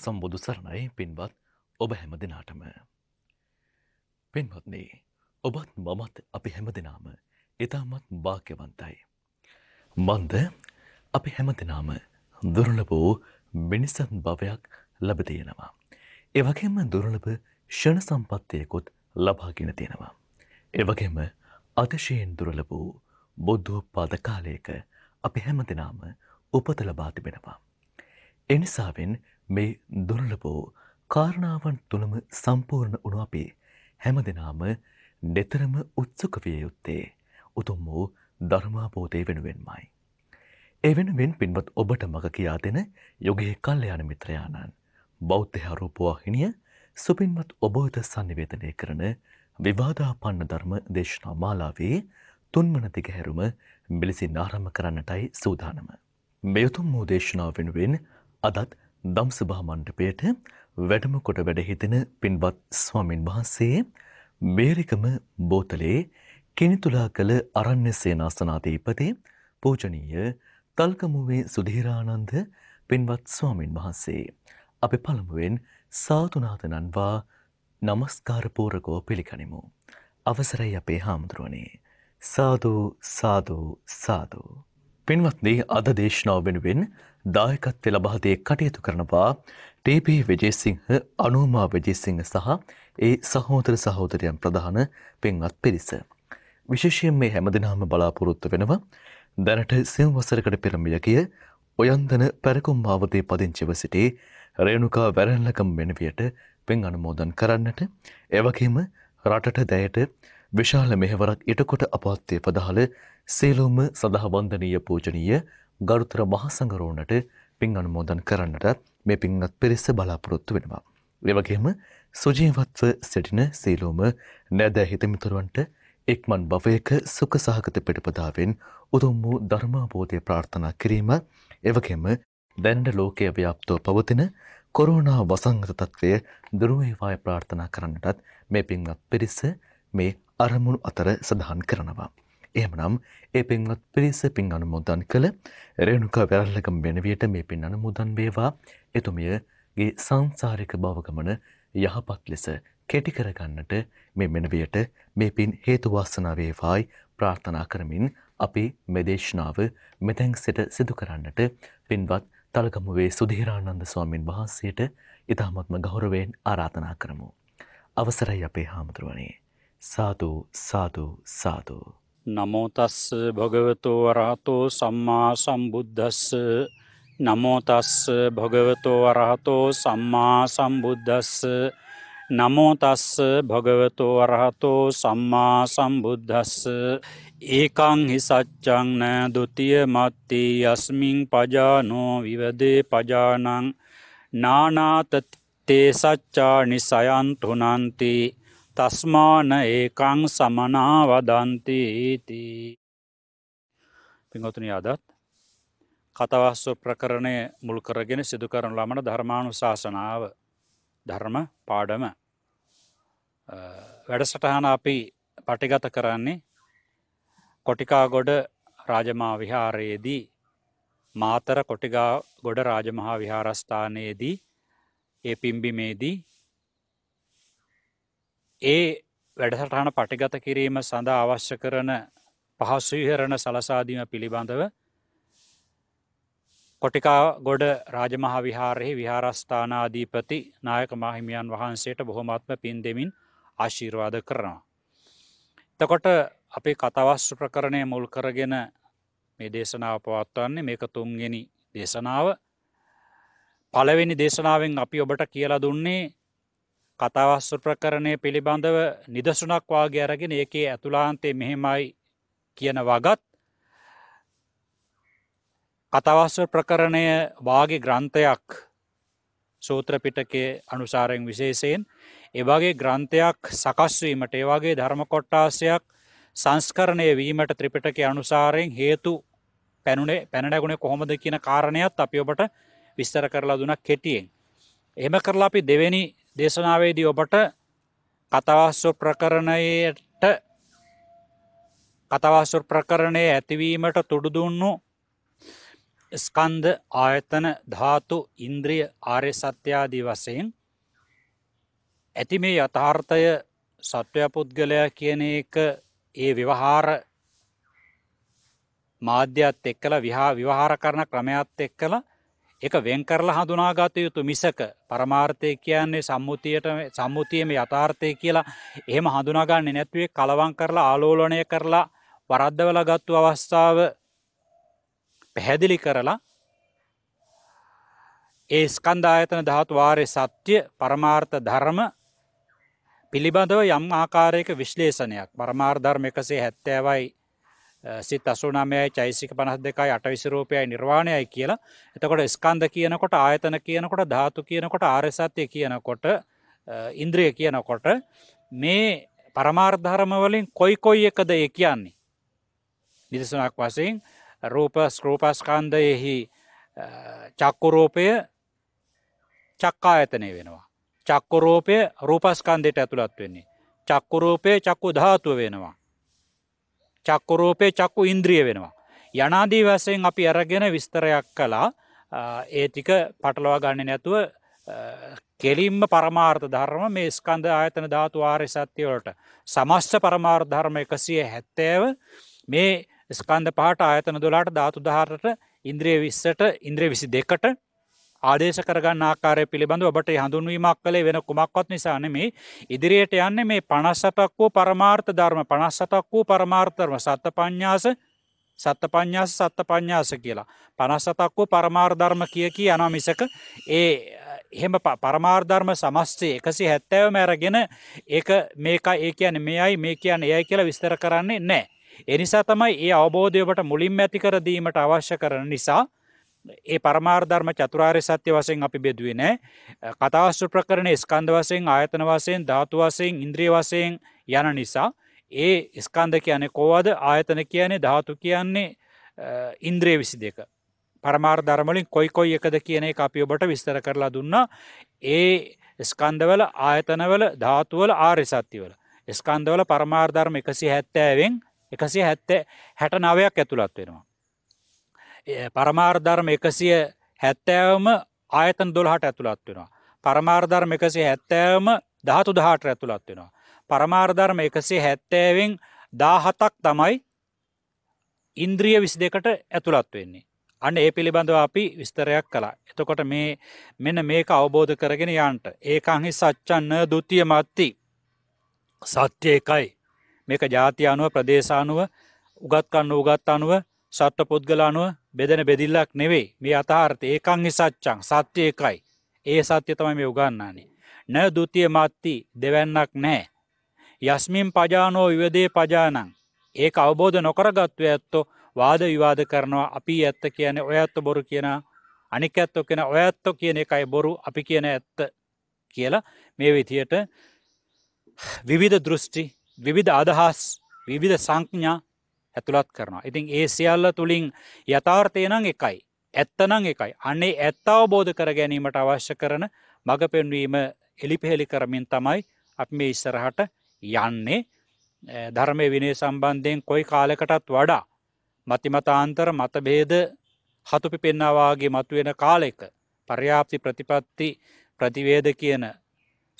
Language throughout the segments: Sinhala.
සම්මා සම්බුදු සරණයි පින්වත් ඔබ හැම දෙනාටම. පින්වත්නේ ඔබත් මමත් අපි හැම දෙනාම ඉතාමත් භාග්‍යවන්තයි. මන්ද අපි හැම දෙනාම දුර්ලභ වූ මිනිසන් භවයක් ලැබ තියෙනවා. ඒ වගේම දුර්ලභ ෂණ සම්පත්තියකුත් ලබාගෙන තියෙනවා. ඒ වගේම අතිශයින් දුර්ලභ වූ බුද්ධෝත්පාද කාලයක අපි හැම දෙනාම උපත ලබා තිබෙනවා. එනිසාවෙන් මේ දුර්ලපෝ කාරණාවන් තුළම සම්පූර්ණ වුණු අපි හැම දෙනාම නෙතරම උත්සුක විය යුත්තේ උතුම් වූ ධර්මාබෝධය වෙනුවෙන්මයි. එවෙන වෙන් පින්වත් ඔබට මඟ කියා දෙන යොගේ කල්්‍යයාන මිත්‍රයාණන් බෞද්ධහරූපවාහිනිය සුපින්වත් ඔබෝත සන්නිවේදනය කරන විවාදාපන්න ධර්ම දේශනා මාලාවේ තුන්මන දිගහැරුම මිලිසි නාරම කරන්නටයි සූදානම. මෙයුතුම් මූදේශනා වෙනුවෙන් අදත් දම්සභා මණ්ඩපයට වැඩම කොට වැඩහිතෙන පින්වත් ස්වාමින් වහන්සේ බේරිකම බෝතලේ කෙනිතුලා කළ අරණ්‍ය සේනාසනාධීපති පූජනීය තල්කමුවේ සුධීරානන්ද පින්වත් ස්වාමින් වහන්සේ. අපි පළමුුවෙන් සාතුනාතනන්වා නමස්කාරපූරකෝ පිළිකනිමු. අවසරයි අපේ හාමුදුරුවනේ. සාධූ සාධූ සාධූ. පින්වත්නී අද දේශනාව වෙනුවෙන් දායකත්වය ලබාදේ කටයුතු කරනවා ටේපේ වෙජේසිංහ අනුමා වෙජේසිංහ සහ ඒ සහෝදර සහෝදරයන් ප්‍රධාන පෙන්වත් පිරිස. විශේෂයෙන් මේ හැමදිනාම බලාපොරොත්තු වෙනවා දැනට සිම් වසරකට පෙරමිය ගිය ඔයන්දන පැරකුම් මාවතේ පදිංචිව සිටි රේණුකා වැරැල්ලකම් වෙනවියට පෙන් අනුමෝදන් කරන්නට එවගේම රටට දැයට විශාල මෙහෙවරක් ඉටකොට අපවත්වය පදහළ සේලෝම සඳහා වන්දනීය පූජනීය ගරුතර මහසඟරෝණට පින් අනුමෝදන් කරන්නට මේ පින්වත් පිරිස බලාපොරොත්තු වෙනවා. එවගේම සුජීවත්ව සිටින සේලෝම නැද හිතමිතුරුවන්ට එක්මන් භවයක සුඛ සහගත පිටපදාවෙන් උතුම් වූ ධර්මාබෝධය ප්‍රාර්ථනා කිරීම එවගේම දැන්ඩ ලෝකය ව්‍යාප්තව පවතින කොරෝනා වසංගත තත්ත්වය දුරුවේවාය ප්‍රාර්ථනා කරන්නටත් මේ පින්වත් පිරිස මේ අරමුණු අතර සඳහන් කරනවා. එහමනම් ඒ පෙන්වත් පිරිස පින් අනුමුදන් කළ රේණුකා වැරල්ලකම් වෙනවියට මේ පින් අනුමුදන් වේවා එතුමියගේ සංසාරික භවගමන යහපත් ලෙස කෙටි කරගන්නට මේ මෙනවියට මේ පින් හේතුවාසනා වේවායි ප්‍රාර්ථනා කරමින් අපි මෙදේශනාව මෙතැන් සිට සිදු කරන්නට පින්වත් තලගමුවේ සුදීරානන්ද ස්වාමීන් වහන්සේට ඉතාමත්ම ගෞරවයෙන් ආරාධනා කරමු. අවසරයි අපේ හාමුදුරුවනේ. සාදු සාදු සාදු. නමෝතස්ස භොගවතෝ වරහතෝ සම්මා සම්බුද්ධස්ස නමෝතස්ස භොගවතෝ වරහතෝ සම්මා සම්බුද්ධස්ස නමෝතස්ස භොගවතෝ වරහතෝ සම්මා සම්බුද්ධස්ස ඒකං හිසච්චංන දුතිය මත්තිී යස්මිං පජානෝ විවදේ පජානං නානාතතේ සච්චා නිසයන් තුනන්තිී තස්මාන ඒකං සමනා වදන්තීති පිංගොතුනි අදත් කතවස්ව ප්‍රකරණය මුල් කරගෙන සිදු කරන ළමට ධර්මාණු ශාසනාව ධර්ම පාඩම වැඩසටහන අපි පටිගත කරන්නේ කොටිකාගොඩ රාජමා විහාරයේදී මාතර කොටිගා ගොඩ රාජමහා විහාරස්ථානයේදී ඒ පිම්බිමේදී ඒ වැඩසටහන පටිගත කිරීම සඳහා අවශ්‍ය කරන පහසුවිහරණ සලසාදීම පිළිබඳව කොටිකා ගොඩ රාජමහා විහාරෙහි විහාරස්ථානාධීපති නායක මහිමියන් වහන්සේට බොහොමත්ම පින් දෙමින් ආශීර්වාද කරනවා. එතකොට අපි කතවස්්‍ර ප්‍රකරණය මුල් කරගෙන මේ දේශනාව පවත්වන්නේ මේක තුන්ගෙන දේශනාව පලවෙනි දේශනාවෙන් අපි ඔබට කියලා දුන්නේ කතාවස්සු ප්‍රකරණය පිළිබඳව නිදසුනක් වාගේ අරගෙන ඒකේ ඇතුලාන්තේ මෙහෙමයි කියන වගත් කතවස්ව ප්‍රකරණය වාගේ ග්‍රන්ථයක් සූත්‍රපිටකේ අනුසාරයෙන් විශේෂයෙන් එවගේ ග්‍රන්ථයක් සකස්වීමට ඒවාගේ ධර්ම කොට්ටාසයක් සංස්කරණය වීමට ත්‍රිපිටක අනුසාරයෙන් හේතු පැනුනේ පැනඩැගුණේ කොහොමද කියන කාරණයක් අපි ඔබට විස්තර කරලා දුන කෙටියෙන්. එහෙම කරලා අපි දෙවැනි දේශනාවේදී ඔබට කතවස්ව ප්‍රකරණයට කතවස්ව ප්‍රකරණය ඇතිවීමට තුඩුදුන්නු ස්කන්ද ආයතන ධාතු ඉන්ද්‍රිය ආරය සත්‍යාදී වසයෙන් ඇති මේ යථාර්ථය සත්වය පුද්ගලයා කියන එක ඒ විවහාර මාධ්‍යත් එක් කළ විහා විවහාර කරන ක්‍රමයත් එක් කළ එක වෙන් කරලා හඳුනාගත යුතු මිසක පරමාර්ථය කියන්නේ සම්මුතියට සම්මුතියම යථාර්ථය කියලා එහෙම හඳුනාගන්න නැත්වේ කලවන් කරලා ආලෝලනය කරලා වරද්දවල ගත්තු අවස්ථාව පැහැදිලි කරලා ඒ ස්කන්ධායතන දහත්වාරය සත්‍යය පරමාර්ථ ධර්ම පිළිබඳව යම් ආකාරයක විශ්ලේෂණයක් පරමාර්ධර්ම එකසේ හැත්තෑවයි සිත් අසුනාමයයි චෛසික පනහ දෙකයි අටවිසිරෝපයයි නිර්වාණයයි කියලා එතකොට ස්කන්ද කියනකොට ආයතන කියනකොට ධාතු කියනකොට ආරසත්‍යය කියනකොට ඉන්ද්‍රිය කියනකොට මේ පරමාර්ධරමවලින් කොයි කොයි එකද ඒ කියන්නේ. නිදසුනක් වසින් රූප ස්කරූපස්කන්දයෙහි චක්කුරෝපය චක්කායතනය වෙනවා. චක්කුරෝපය රූපස්කන්දයට ඇතුළත් වෙන්නේ. චක්කුරෝපය චක්කු ධාතුව වෙනවා. චක්කුරූපය චක්කු ඉන්ද්‍රිය වෙනවා. යනාදී වසයෙන් අපි අරගෙන විස්තරයක් කලා ඒතික පටලවා ගන්න නැතුව කෙලින්ම පරමාර්ථ ධර්ම මේ ස්කන්ධ ආයතන ධාතු ආරය සත්‍යවලට සමස්්‍ය පරමාර්ථ ධර්ම එකසිය හැත්තෑව මේ ස්කන්ධ පහට ආයතන දොලාට ධාතු ධාරට ඉන්ද්‍රිය විස්සට ඉන්ද්‍රිය විසි දෙකට ආදේශ කරගන්න ආකාරය පිළිබඳ ඔබට හඳුන්වීමක් කළේ වෙන කුමක්වත් නිසාන මේ ඉදිරියට යන්න මේ පනස්සටක් වූ පරමාර්ථ ධර්ම පනස්සටක් වූ පරමාර්ථර්ම සත්ත පඤ්ඥාස සත්ත පඤ්ඥාස සත්ත පඤ්ඥාස කියලා. පනස්සතක් වූ පරමාර්ධර්ම කිය කිය අනමිසක ඒ එහෙම පරමාර්ධර්ම සමස්සේ එකසි හැත්තැව මැරගෙන ඒ මේක ඒ කියන මේයි මේ කියන්න ඒයි කියලා විස්තර කරන්නේ නෑ. එනිසා තමයි ඒ අවබෝධයවට මුලින් ඇතිකර දීමට අවශ්‍ය කරන නිසා ඒ පරමාර්ධර්ම චතුරාර් සත්‍ය වසයෙන් අපි බෙදුවේ නෑ කතාස්ත්‍ර ප්‍රකරණ ස්කන්ධ වසයෙන් ආයතන වසයෙන් ධාතු වසයෙන් ඉන්ද්‍රී වසයෙන් යන නිසා ඒ ස්කන්ධ කියන්නේ කෝවද ආයතන කියන්නේ ධාතු කියන්නේ ඉන්ද්‍රයේ විසි දෙක පරමාර්ධර්මලින් කොයි කොයි එකද කියන එක අපි ඔබට විස්තර කරලා දුන්නා ඒ ස්කන්ධවල ආයතනවල ධාතුවල ආරිසත්තිවල ස්කන්ධවල පරමාර්ධර්ම එකසි හැත්තෑවෙන් එකසි හැත්තේ හැට නවයක් ඇතුළත් වෙනවා පරමාර්ධර්ම එකසිය හැත්තෑවම ආයතන දොල්හට ඇතුළත් වෙනවා. පරමාර්ධර්ම එකසේ හැත්තෑවම දහතු දහට ඇතුළත් වෙනවා. පරමාර්ධර්ම එකසේ හැත්තෑවෙන් දාහතක් තමයි ඉන්ද්‍රිය විසි දෙකට ඇතුළත් වෙන්නේ. අන්න ඒ පිළිබඳව අපි විස්තරයක් කලා. එතකොට මේ මෙන මේක අවබෝධ කරගෙන යන්ට. ඒකංහි සච්චන්න දුතිය මත්ති සත්‍ය එකයි. මේක ජාති අනුව ප්‍රදේශානුව උගත්කන්න උගත් අනුව සත්ව පුද්ගලානුව බෙදෙන බෙදිල්ලක් නෙවෙයි මේ අතාර්ථ ඒකං නිසච්චං සත්‍යය එකයි ඒ සත්‍ය තමයි මේ උගන්නානේ. න දුතිය මත්ති දෙවැන්නක් නෑ. යස්මින් පජානෝ විවදේ පජානං. ඒ අවබෝධ නොකරගත්ව ඇත්තෝ වාද විවාද කරනවා අපි ඇත්ත කියන ඔය ඇත්ත බොරු කියන අනික ඇත්තෝ කියෙන ඔය ඇත්තෝ කියන එකයි බොරු අපි කියන ඇත්ත කියලා මේ විතියට විවිධ දෘෂ්ටි විවිධ අදහස් විවිධ සංඥා ඇතුළත් කරනවා. ඉතින් ඒ සියල්ල තුළින් යථාර්ථයනං එකයි. ඇත්තනං එකයි. අන්නේ ඇත්තාව බෝධ කර ගැනීමට අවශ්‍ය කරන මඟ පෙන්වීම එලිපෙහෙලි කරමින් තමයි අප මේ ඉස්සරහට යන්නේ ධර්මය විනේ සම්බන්ධයෙන් කොයි කාලකටත් වඩා මතිමතාන්තර මතබේද හතුපි පෙන්න්නවාගේ මතුවෙන කාලෙක පර්යාප්ති ප්‍රතිපත්ති ප්‍රතිවේද කියන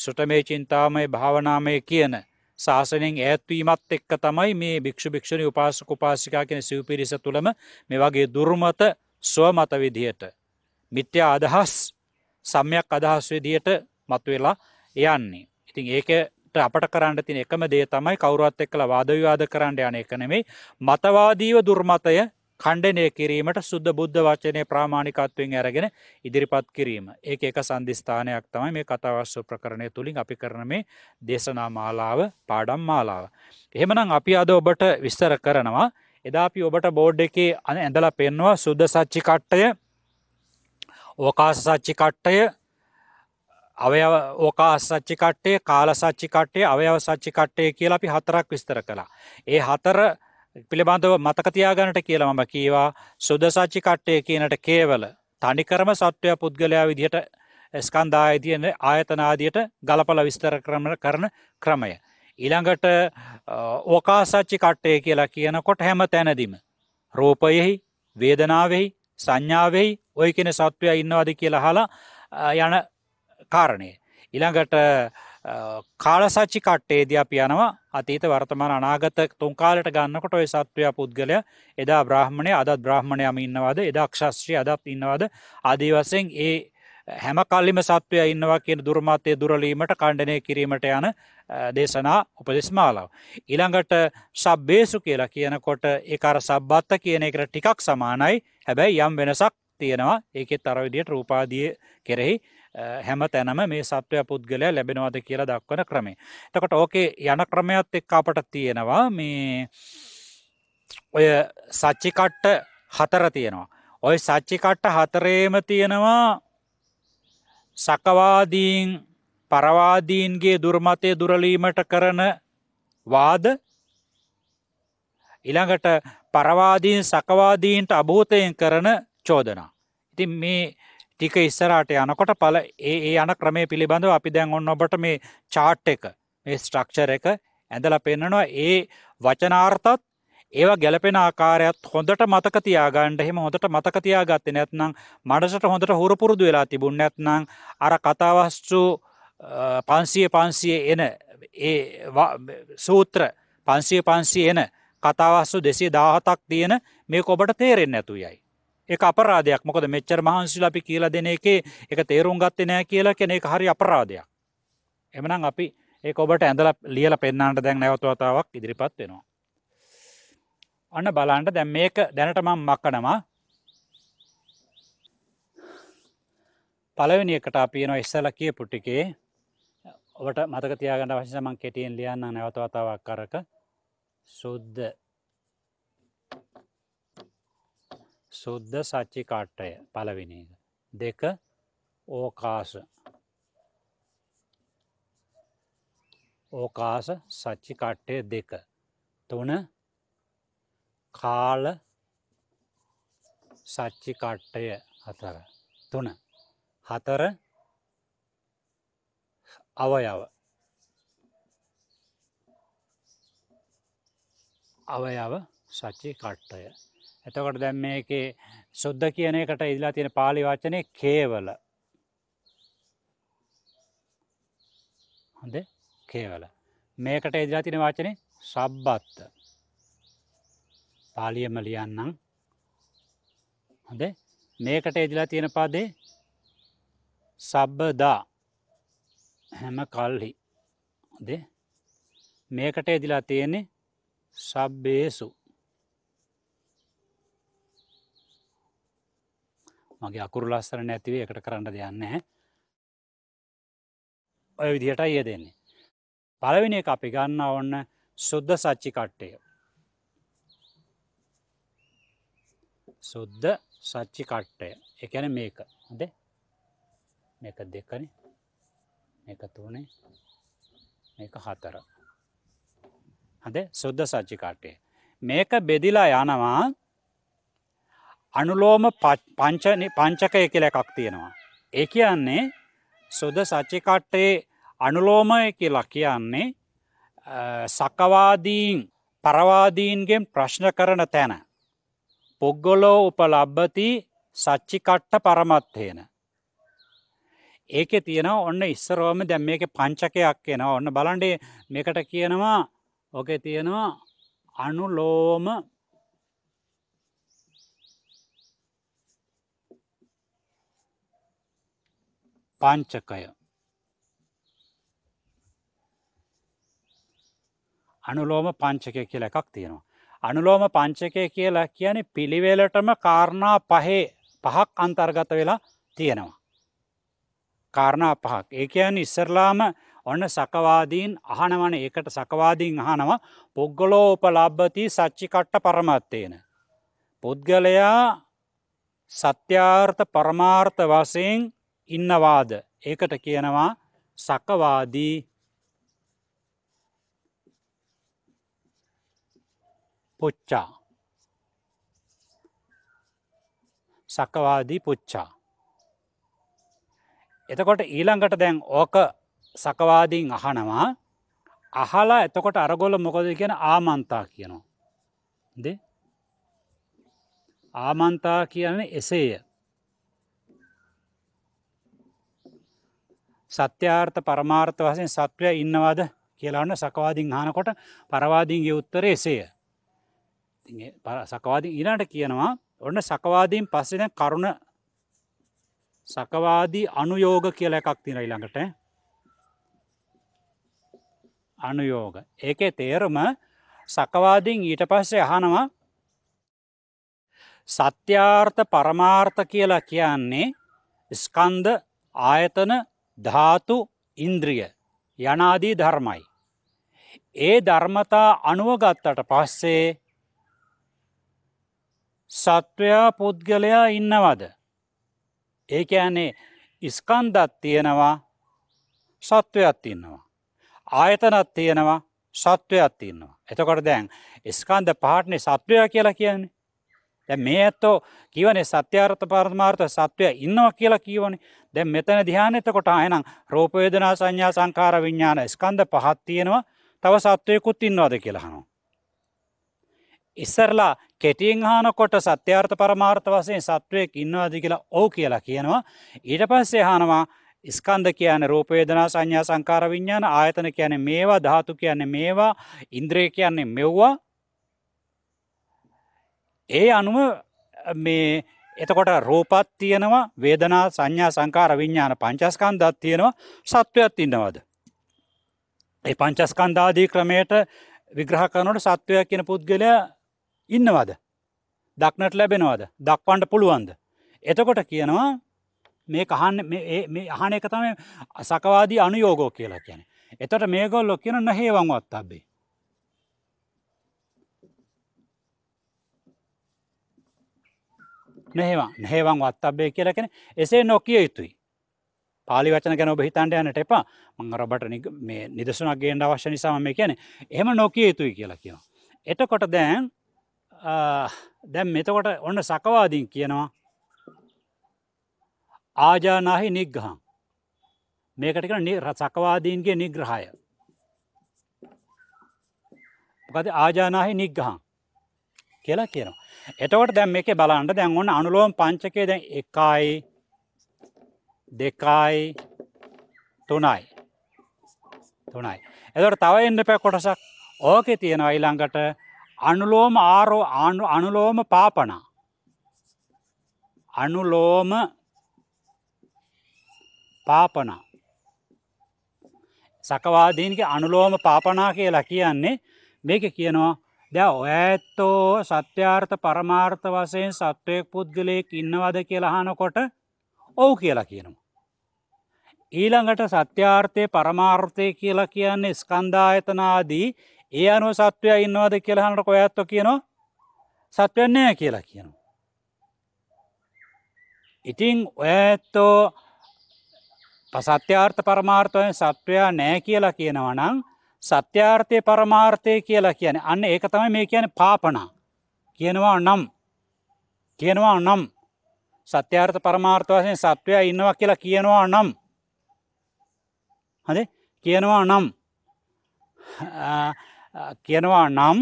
සුටමේ චින්තාමය භාවනාමය කියන ශාසනයෙන් ඇත්වීමත් එක්ක තමයි මේ භික්ෂ භික්ෂණ උපාසක උපාසිකා කෙන සිව්පිරිස තුළම මේ වගේ දුර්මත ස්වමත විදියට. මිත්‍ය අදහස් සම්යක් අදහස් විදියට මත්වෙලා යන්නේ. ඉතින් ඒකට අපට කරන්න තින එකම දේ තමයි කවරුවත් එක්කළ වාදවිවාද කරන්න යන එකනෙමේ මතවාදීව දුර්මතය කණ්ඩනය කිරීමට සුද්ද බුද්ධ වචනය ප්‍රාමාණිකත්වයෙන් ඇරගෙන ඉදිරිපත් කිරීම ඒ එක සන්ධස්ථානයක් තමයි මේ කතවස්ව ප්‍රකරණය තුළින් අපි කරන මේ දේශනා මාලාව පාඩම් මාලාව. එහෙමනම් අපි අද ඔබට විස්තර කරනවා එදා අපි ඔබට බෝඩ් එකේ අන ඇඳලා පෙන්වා සුද්ද සච්චිකට්ටය ඕකාස සච්චිකට්ටය අවයව ඕකා සච්චිකට්ටේ කාල සච්චිකට්ටේ අවයව සච්චිකට්ටය කියලා අපි හතරක් විස්තර කළා. ඒ හතර පිළිබඳව මතකතියාගනට කියලා මම කීවා සුදසාච්චි කට්ටය කියනට කේවල තනිකරම සත්වය පුද්ගලයා විදිහට ස්කන්දාය තියන ආයතනාදියට ගලපල විස්තර ක්‍රමණ කරන ක්‍රමය. ඉළඟට ඕකාසච්චි කට්ටය කියලා කියනකොට හැම තැනදිම. රෝපයෙහි වේදනාවෙහි සංඥාවෙහි ඔය කෙන සත්වය ඉන්නවාද කියලා හලා යන කාරණය. ඉළඟට කාලසච්චි කට්ටේදී අප යනවා අතීත වර්තමාන අනාගත තුන්කාලට ගන්නකොට ඔය සත්වයා පුද්ගලය එදා බ්‍රහ්මණය අදත් බ්‍රහ්මණයම ඉන්නවාද එදක්ෂශ්‍රී අදත් ඉන්නවාද අදීවසයෙන් ඒ හැම කල්ලිම සත්වය ඉන්නවා කියන දුර්මාතය දුරලීමට කණ්ඩනය කිරීමට යන දේශනා උපදෙස්මාලාව. ඉළඟට සබ්බේසු කියලා කියනකොට ඒ අර සබ්බත්ත කියන එකට ටිකක් සමානයි හැබැයි යම් වෙනසක් තියෙනවා ඒකෙත් අරවිදියට රූපාදිය කෙරෙහි හැම තැනම මේ සත්වය පුද්ගලය ලැබෙනවාද කියලා දක්වන ක්‍රමේ. තකොට ඕකේ යන ක්‍රමයක්ත් එක් අපට තියෙනවා මේ ඔය සච්චිකට්ට හතර තියෙනවා. ඔය සච්චිකට්ට හතරේම තියෙනවා සකවාදීන් පරවාදීන්ගේ දුර්මතය දුරලීමට කරන වාද ඉළඟට පරවාදීන් සකවාදීන්ට අභූතයෙන් කරන චෝදනා. ඉතින් මේ ටික ඉස්සරට යනකොට පල ඒ යන ක්‍රමේ පිළිබඳව අපි දැන් ඔන්න ඔබට මේ චාට් එක මේ ස්ට්‍රක්ෂර එක ඇඳල පෙන්නනවා ඒ වචනාර්තත් ඒවා ගැලපෙන ආකාරයත් හොඳට මතකතියාගන්නට එහෙම හොඳට මතකතියාගත්ත නැත්නම් මඩසට හොඳට හුරපුරුදු වෙලා තිබුණ නැත්නම් අර කතාවස්චු පන්සිය පන්සිය එන ඒ සූත්‍ර පන්සිය පන්සිය එන කතාවස්සු දෙසේ දාහතක් තියෙන මේ ඔබට තේරෙන් ඇතු යයි. එක අපරාධයක් මොකද මෙච්චර මහන්සිල අපි කියල දෙන එකේ එක තේරුම් ගත්ත නෑ කියලා කෙනෙ එක හරි අපරාධයක් එමනම් අපි ඒ ඔබට ඇඳල ලියල පෙන්න්නට දැන් නැවතවතාවක් ඉදිරිපත් වෙනවා අන්න බලාන්ට දැම් මේක දැනටමම් මක්කනවා පලවෙනි එකට අපියනවා ඉස්සල කිය පුට්ටිකේ ඔබට මතක තියාගන්න වශසමන් කෙටියෙන් ලියන්න නැවතවතාවක් කරක සුද්ධ සුද්ධ සච්චිකාට්ටය පලවෙනි එක. දෙක ඕකාස ඕකාස සච්චිකට්ටය දෙක. තුන කාල සච්චිකට්ටය හතර. තුන හතර අවයව අවයව සච්චිකට්ටය එතකොට දැම් මේකේ සුද්ද කියන එකට ඉදලා තියෙන පාලි වචනය කේවල හොඳ කේවල මේකට ඉදලා තින වචනය සබ්බත්ත පාලියම ලියන්නම් හොඳ මේකට ඉදලා තියෙන පාදේ සබ්බදා හැම කල්හි හොදේ මේකට ඉදිලා තියෙන්නේ සබ්බේසු මගේ අකුරු ලස්සර නැතිවේ එකට කරන්න දෙයන්න හැ ඔය විදිහට ය දෙන්නේ පලවිනි එක අපි ගන්න ඔන්න සුද්ධ සච්චි කට්ටය සුද්ධ සච්චි කට්ටය එකන මේක හොද මේක දෙකන මේක තුනේ මේක හතර හද සුද්ධ සච්චි කට්ටය මේක බෙදිලා යනවා අනුලෝම පංචකය කියල එකක් තියෙනවා. ඒ කියන්නේ සුද සච්චිකට්ටේ අනුලෝමය කියලා කියන්නේ සකවාදීන් පරවාදීන්ගෙන් ප්‍රශ්න කරන තැන. පුද්ගොලෝ උප ලබ්බති සච්චිකට්ට පරමත්වයෙන. ඒක තියෙන ඔන්න ඉස්සරෝම දැම් මේක පංචකයක් කියෙනවා ඔන්න බලන්ඩේ මේකට කියනවා ඕකේ තියෙනවා අනුලෝම පාංචකය අනුලෝම පංචකය කියල එකක් තියෙනවා. අනුලෝම පංචකය කියලා කියන පිළිවෙලටම කාරණා පහේ පහක් අන්තර්ගත වෙලා තියෙනවා. කාරණා පහක් ඒ කියන්න ඉස්සරලාම ඔන්න සකවාදීන් අහනවන ඒකට සකවාදීන් අහනවා පුද්ගලෝ උපලබ්බති සච්චිකට්ට පරමත්තයන. පුද්ගලයා සත්‍යාර්ථ පරමාර්ථ වසයෙන් ඉන්නවාද ඒකට කියනවා සකවාදී පුච්චා සකවාදී පුච්චා එතකොට ඊළඟට දැන් ඕක සකවාදීන් අහනවා අහලා එතකොට අරගොල මොකද කියන ආමන්තා කියනවා ආමන්තා කියන්නේ එසේය සත්‍යාර්ථ පරමාර්ථ වසයෙන් සත්වය ඉන්නවාද කියලාන්න සකවාදිින් හනකොට පරවාදීන්ගේ උත්තරේ එසය. සකවාදී ඉනට කියනවා ඔන්න සකවාදීන් පස්සෙන කරුණ සකවාදී අනුයෝග කියල එකක් තින ඉළඟට අනුයෝග. ඒකේ තේරම සකවාදීන් ඊට පස්සේ අහනවා සත්‍යාර්ථ පරමාර්ථ කියලා කියන්නේ ස්කන්ද ආයතන ධාතු ඉන්ද්‍රිය යනාදී ධර්මයි. ඒ ධර්මතා අනුවගත්තට පස්සේ සත්වයා පුද්ගලයා ඉන්නවද. ඒක ඇනේ ඉස්කන්දත් තියෙනවා සත්වයත් ඉන්නවා. ආයතනත් තියෙනවා සත්වයත් ඉන්නවා. එතකොට දැන් ස්කන්ද පාටනය සත්වයා කියලා කියන්නේ. දැ මේ ඇත්තෝ කියවනේ සත්‍යාර්ථ පර්මාර්ථ සත්වය ඉන්නවා කියලා කියවනේ දැ මෙතන දිහානෙතකොට අයනම් රෝපයෝදනා සංඥා සංකාර විඤ්ඥාන ස්කන්ද පහත් තියෙනවා තව සත්වයකුත් ඉන්නවාද කියලාහනවා. ඉස්සරලා කෙටියෙන් හානකොට සත්‍යාර්ථ පරමාර්ථ වසයෙන් සත්වයක් ඉන්නවාද කියලා ඕ කියලා කියනවා ඊට පස්සේ හානවා ස්කන්ද කියන රෝපේදනා සංඥා සංකාර විඤ්ඥාන ආයතන කියන මේවා ධාතු කියන්නේ මේවා ඉන්ද්‍රය කියන්නේ මෙව්වා ඒ අනුව මේ එතකොට රෝපත් තියෙනවා වේදනා සංඥා සංකාර විඤ්ඥාන පංචස්කන්දත් තියෙනවා සත්වයක්ත් ඉන්නවද. ඒ පංචස්කන්ධාදී ක්‍රමයට විග්‍රහ කරනට සත්වයක් කියන පුද්ගලය ඉන්නවද. දක්නට ලැබෙනවද දක්වන්ට පුළුවන්ද. එතකොට කියනවා මේ කහන්න අහන එක තම සකවාදී අනුයෝගෝ කියලා කියන. එතට මේගොල්ලො කියන නොහේවංවත් අබ්බේ. නෙහෙවා නෙහෙවන් වත් අබ්බේ කියලකෙන එසේ නොකිය යුතුයි පාලි වචන ගැන ඔබ හිතන්ට යනට එපා මං රබට මේ නිදසුනක් ගේන්ඩ අවශ්‍ය නිසාම මේ කියන එහෙම නොකිය යුතුයි කියලා කියවා. එතකොට දැන් දැම් මෙතකොට ඔන්න සකවාදීන් කියනවා ආජානාහි නිග්ගහන් මේකටක සකවාදීන්ගේ නිග්‍රහය මොකද ආජානාහි නිග්ගහන් කියලා කියනවා එතවට දැම් මේක බලන්ට දැන් ඔන්න අනුලෝම් පංචකය දැන් එකයි දෙකයි තුනයි තුනයි. එදට තව එන්න පැ කොටසක් ඕකෙ තියෙනවා ඊළඟට අනුලෝම ආරෝ අනුලෝම පාපනා අනුලෝම පාපනා සකවාදීනක අනුලෝම පාපනා කියලා කියන්නේ මේක කියනවා දැ ඔඇත්තෝ සත්‍යාර්ථ පරමාර්ථ වසයෙන් සත්වයක් පුද්ගලයෙක් ඉන්නවද කියලහනකොට ඔවු කියලා කියනවා. ඊළඟට සත්‍යාර්ථය පරමාර්ථය කියලා කියන්නේ ස්කන්ධායතනාදී ඒ අනුව සත්වය ඉන්නවද කියලහන්නට කොයත්ත කියනවා සත්වන්නේ කියලා කියනවා. ඉතිං ඔඇත්තෝ සත්‍යාර්ථ පරමාර්ථයෙන් සත්වයා නෑ කියලා කියනවනං සත්‍යාර්ථය පරමාර්ථය කියලා කියන අන්න ඒක තමයි මේ කියන පාපනා කියනවා නම් කියනවා නම් සත්‍යාර්ථ පරමාර්ථ වශයෙන් සත්වයා ඉන්නවා කියලා කියනවා නම් හද කියනවා නම් කියනවා නම්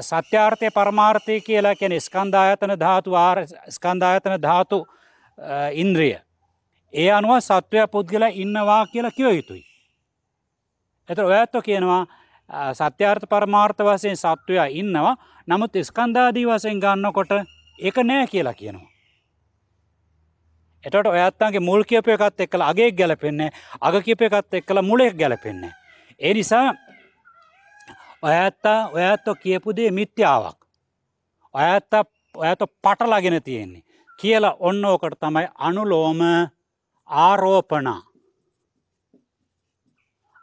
සත්‍යාර්ථය පරමාර්ථය කියලා කැන ස්කන්ධායතන ධාතු ආර් ස්කන්ධායතන ධාතු ඉන්ද්‍රිය. ඒ අනුව සත්වය පුද්ගල ඉන්නවා කියලා කිව යුතුයි. එතර ඔයත්ව කියනවා සත්‍යාර්ථ පරමාර්ථ වසයෙන් සත්වයා ඉන්නවා නමුත් ස්කන්ධාදී වසයෙන් ගන්නකොට එක නෑ කියලා කියනවා. එට ඔයත්තන්ගේ මුල් කියපය එකත් එක්කළ අගේ ගැලපෙන්නේ අග කිප එකත් එක්කළ මුලෙක් ගැලපෙන්නේ. ඒ නිසා ඔයත්තා ඔයත්ව කියපුදේ මිත්‍යාවක්. ඔයත්තා ඔයත පටලාගෙන තියෙන්නේ. කියලා ඔන්න ඕකට තමයි අනුලෝම ආරෝපනා.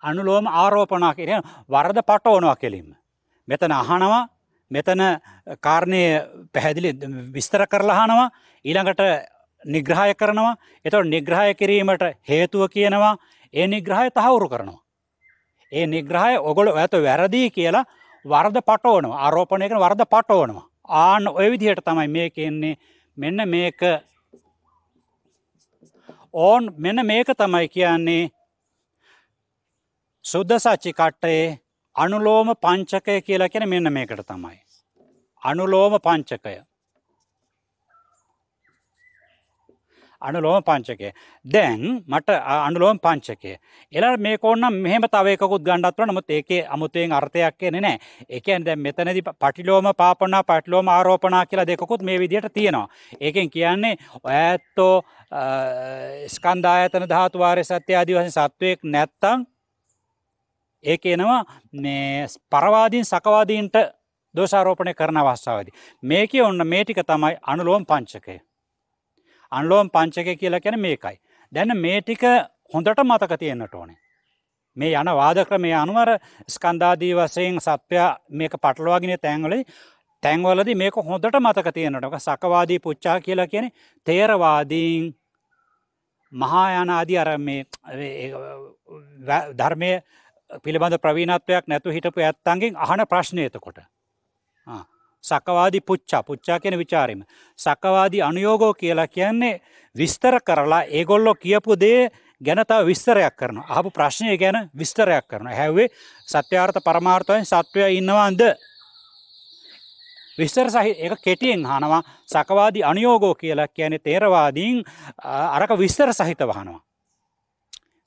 අනුලෝම ආරෝපනා කිය වරද පටෝනවා කෙලින්ම. මෙතන අහනවා මෙතන කාරණය පැහැදිලි විස්තර කරලහනවා ඊළඟට නිග්‍රහය කරනවා එතොට නිග්‍රහය කිරීමට හේතුව කියනවා ඒ නිග්‍රහය තහවුරු කරනවා. ඒ නිග්‍රහය ඔගොල ඇත වැරදිී කියලා වර්ද පටෝනවා ආරෝපනයකන වර්ද පටෝනවා ආන ඔය විදිහයට තමයි මේ කියන්නේ මෙන්න මේක ඕන් මෙන්න මේක තමයි කියන්නේ සුද්ධ සච්චි කට්ටයේ අනුලෝම පංචකය කියලා කෙන මෙන්න මේකට තමයි. අනුලෝම පංචකය. අනුලෝම පංචකය. දැන් මට අනුලෝම පංචකය. එලා මේ කොන්නම් මෙහම තවයකුත් ගණඩත්ව නමුත් ඒකේ අමුතුයෙන් අර්ථයක් කියෙන නෑ එකන් දැ මෙතනදි පටිලෝම පාපනා පටලෝම ආරෝපනා කියලා දෙකුත් මේ විදියට තියෙනවා. ඒකෙන් කියන්නේ ඇත්තෝ ස්කන්දායතන ධාතුවාරය සත්‍ය අදිවසන් සත්වයෙක් නැත්තං ඒක එනවා මේ පරවාදීන් සකවාදීන්ට දෝෂාරෝපණය කරන අවස්සාාවදී. මේක ඔන්න මේටික තමයි අනුලෝම් පංචකය. අන්ලෝම් පංචකය කියලා කැන මේකයි. දැන මේටික හොඳට මතක තියෙන්න්නට ඕනේ. මේ යන වාද ක්‍රමය අනුවර ස්කන්ධාදී වසයෙන් සත්වයා මේක පටලවාගෙන තැන්වලයි තැන්වලද මේක හොඳට මතක තියෙනටක සකවාදී පුච්චා කියලා කියන තේරවාදීන් මහායන අදී අර මේ ධර්මය පිළිබඳ ප්‍රවීණත්වයක් නැතු හිටපු ඇත්තන්ගෙන් අහන ප්‍රශ්නයතකොට. සකවාදි පුච්චා පුච්චා කියෙන විචාරීම. සකවාදී අනුයෝගෝ කියලා කියන්නේ විස්තර කරලා ඒගොල්ලො කියපු දේ ගැනතාව විස්තරයක් කරන. අහපු ප්‍රශ්නය ගැන විස්තරයක් කරන. හැවේ සත්‍යාර්ථ පරමාර්ථයෙන් සත්වය ඉන්නවාන්ද. විස්තර සහි එක කෙටියෙන් හනවා සකවාදී අනුයෝගෝ කියලා කියන්නේ තේරවාදීන් අරක විස්තර සහිත වහනවා.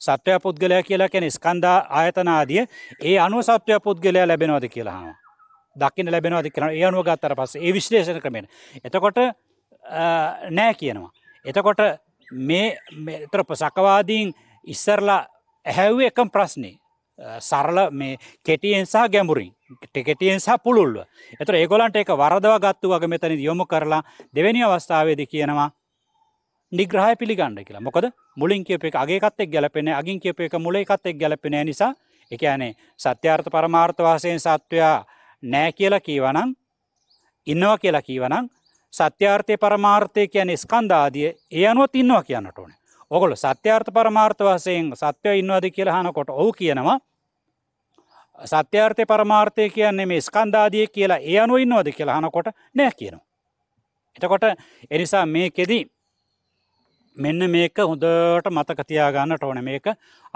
සත්වය පුද්ගලයා කියලා කැන ස්කන්දා ආයතනාදිය ඒ අනුව සත්වය පුද්ගලයා ලැබෙනවාද කියලා හා. දකින්න ලැබෙනවාද කියලා ඒ අනුව ගත්තර පස්ස ඒ විශ්ලේෂණ ක්‍රමෙන. එතකොට නෑ කියනවා. එතකොට මේ මෙතර සකවාදීන් ඉස්සරලා ඇහැව් එකම් ප්‍රශ්නේ සරල මේ කෙටියෙන් සහ ගැඹුරින් ටෙකෙටියෙන් සහ පුළුල්ව එතර ඒගොලන්ට එක වරදවා ගත්තු වගේ මෙතැනි යොමු කරලා දෙවැනි අවස්ථාවේද කියනවා නිග්‍රහය පිළිගණ්ඩ කියලා මොකද මුලින් කියප එක අගේකත්තෙක් ගැලපෙන අගින් කියප එක මුලේකත්තෙක් ගැලපෙන නිසා එකයනේ සත්‍යාර්ථ පරමාර්ථවාසයෙන් සත්වයා නෑ කියලා කීවනං ඉන්නවා කියලා කීවනං සත්‍යාර්ථය පරමාර්ථය කියන ස්කන්ධාදිය ඒ අනුවත් ඉන්නවා කියන්නට ඕන ඔගොල සත්‍යාර්ථ පරමාර්ථවාසයෙන් සත්‍යය ඉන්නවාද කියලා හනකොට ඔහු කියනවා සත්‍යාර්ථය පරමාර්ථය කියන්නේ මේ ස්කන්ධාදිය කියලා ඒ අනුව ඉන්නවාද කියලා හනකොට නෑ කියනවා. එතකොට එනිසා මේකෙදී මෙන්න මේක හොඳට මතක තියාගන්නට ඕන මේක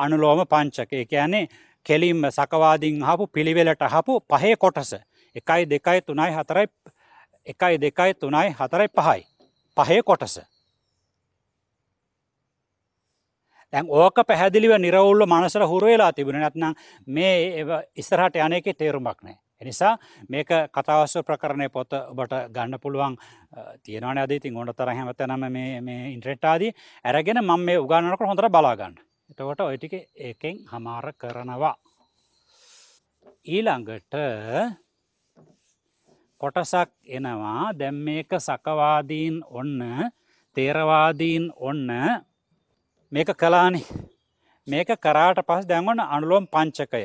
අනුලෝම පංචක කියන්නේ කෙලින්ම සකවාදින් හපු පිළිවෙලට හපු පහේ කොටස එකයි දෙකයි තුනයි හතරයි එකයි දෙකයි තුනයි හතරයි පහයි පහේ කොටස දැන් ඕක පැහැදිලිව නිරවුල්ල මනසර හුරුවෙලා තිබුණ නැත්නම් මේ ඉස්සරහට යනයකේ තේරුමක් නෑ එනිසා මේක කතාවස්ව ප්‍රකරණය පොත ඔබට ගන්න පුළුවන් තියෙනවන අද ඉතින් ගොඩ තර හැමතනම මේ ඉන්ට්‍රෙට්ටාදී ඇරගෙන මම මේ උගන්නකට හොඳට බලාගන්න එතකොට ඔයිටික ඒකෙන් හමාර කරනවා. ඊළඟට කොටසක් එනවා දැම් මේක සකවාදීන් ඔන්න තේරවාදීන් ඔන්න මේක කලානි මේක කරාට පස් දැන්වන අනුලොම් පංචකය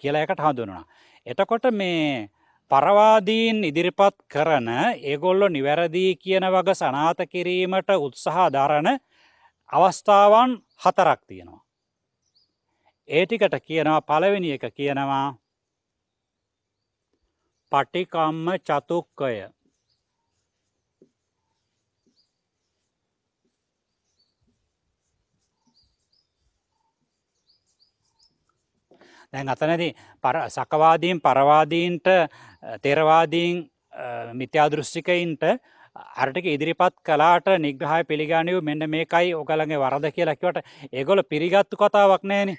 කියලා එකට හඳුනවා. එතකොට මේ පරවාදීන් ඉදිරිපත් කරන ඒගොල්ලො නිවැරදිී කියන වග සනාත කිරීමට උත්සහා දරණ අවස්ථාවන් හතරක් තියෙනවා. ඒටිකට කියනවා පළවෙනි එක කියනවා පටිකම්ම චතුක්කය දැන් අතනදී සකවාදීන් පරවාදීන්ට තෙරවාදීන් මිත්‍යාදෘෂ්ටිකයින්ට අරටික ඉදිරිපත් කලාට නිග්‍රහය පිළිගනිව මෙන්න මේකයි ඔගලගේ වරද කියලකිවට ඒගොල පිරිගත්තු කතාවක් නෑනේ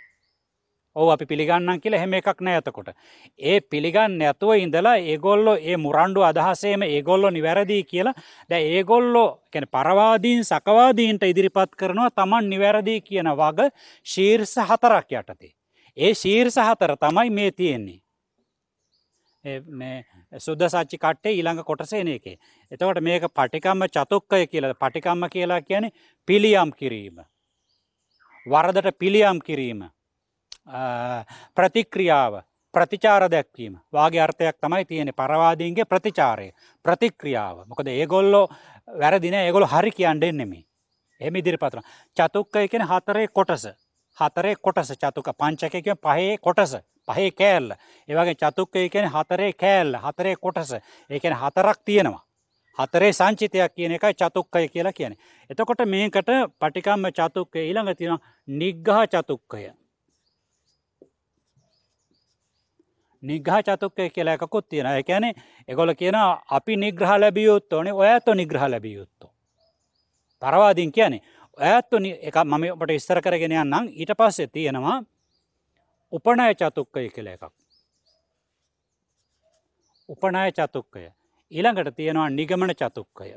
ඔව අපි පිළිගන්නන් කියලා හෙම එකක් නෑතකොට. ඒ පිළිගන්න ඇතුව ඉඳලා ඒගොල්ලො ඒ මුරණ්ඩු අදහසේම ඒගොල්ලො නිවැරදිී කියලා දැ ඒගොල්ලෝ කැන පරවාදීන් සකවාදීන්ට ඉදිරිපත් කරනවා තමන් නිවැරදිී කියන වග ශීර්ෂ හතරක් යටතේ. ඒ ශීර්ෂ හතර තමයි මේ තියෙන්නේ. සුද්ද සච්චි කට්ටේ ඊළඟ කොටසේන එකේ. එතවට මේක පටිකම්ම චතුක්කය කියලද පටිකම්ම කියලා කියන පිළියම් කිරීම. වරදට පිළියම් කිරීම. ප්‍රතික්‍රියාව ප්‍රතිචාර දැක්වීම වගේ අර්ථයක් තමයි තියෙන පරවාදීන්ගේ ප්‍රතිචාරය ප්‍රතික්‍රියාව මොකද ඒගොල්ලෝ වැරදින ඒගොල හරි කියන්න එන්නෙමි එම ඉදිරිපතර චතුක්කය කෙන හතරේ කොටස හතරේ කොටස චතුක පංචකය කිය පහේ කොටස පහේ කෑල්ල. ඒවගේ චතුක්කය කියන හතරේ කෑල්ල හතරේ කොටස ඒකෙන හතරක් තියෙනවා. හතරේ සංචිතයක් කියන එකයි චතුක්කය කියලා කියන. එතකොට මේකට පටිකම්ම චතුක්කය ඊළඟ තියෙන නිග්ගහ චතුක්කය. නිග්‍රහ චතුක්කය කියලා එකකුත් තියෙන එකැනේ එකොල කියන අපි නිග්‍රහ ලැබියයුත් ඕනේ ඔයඇත නිග්‍රහ ලැබියයුත්තු. තරවාදින් කියන්නේ ඈත්තුනි එක මම ඔබට ඉස්තර කරගෙන යන්නම් ඊට පස්සේ තියෙනවා උපනය චතුක්කය කළ එකක්. උපනය චතුක්කය. ඊළඟට තියෙනවා නිගමන චතුක්කය.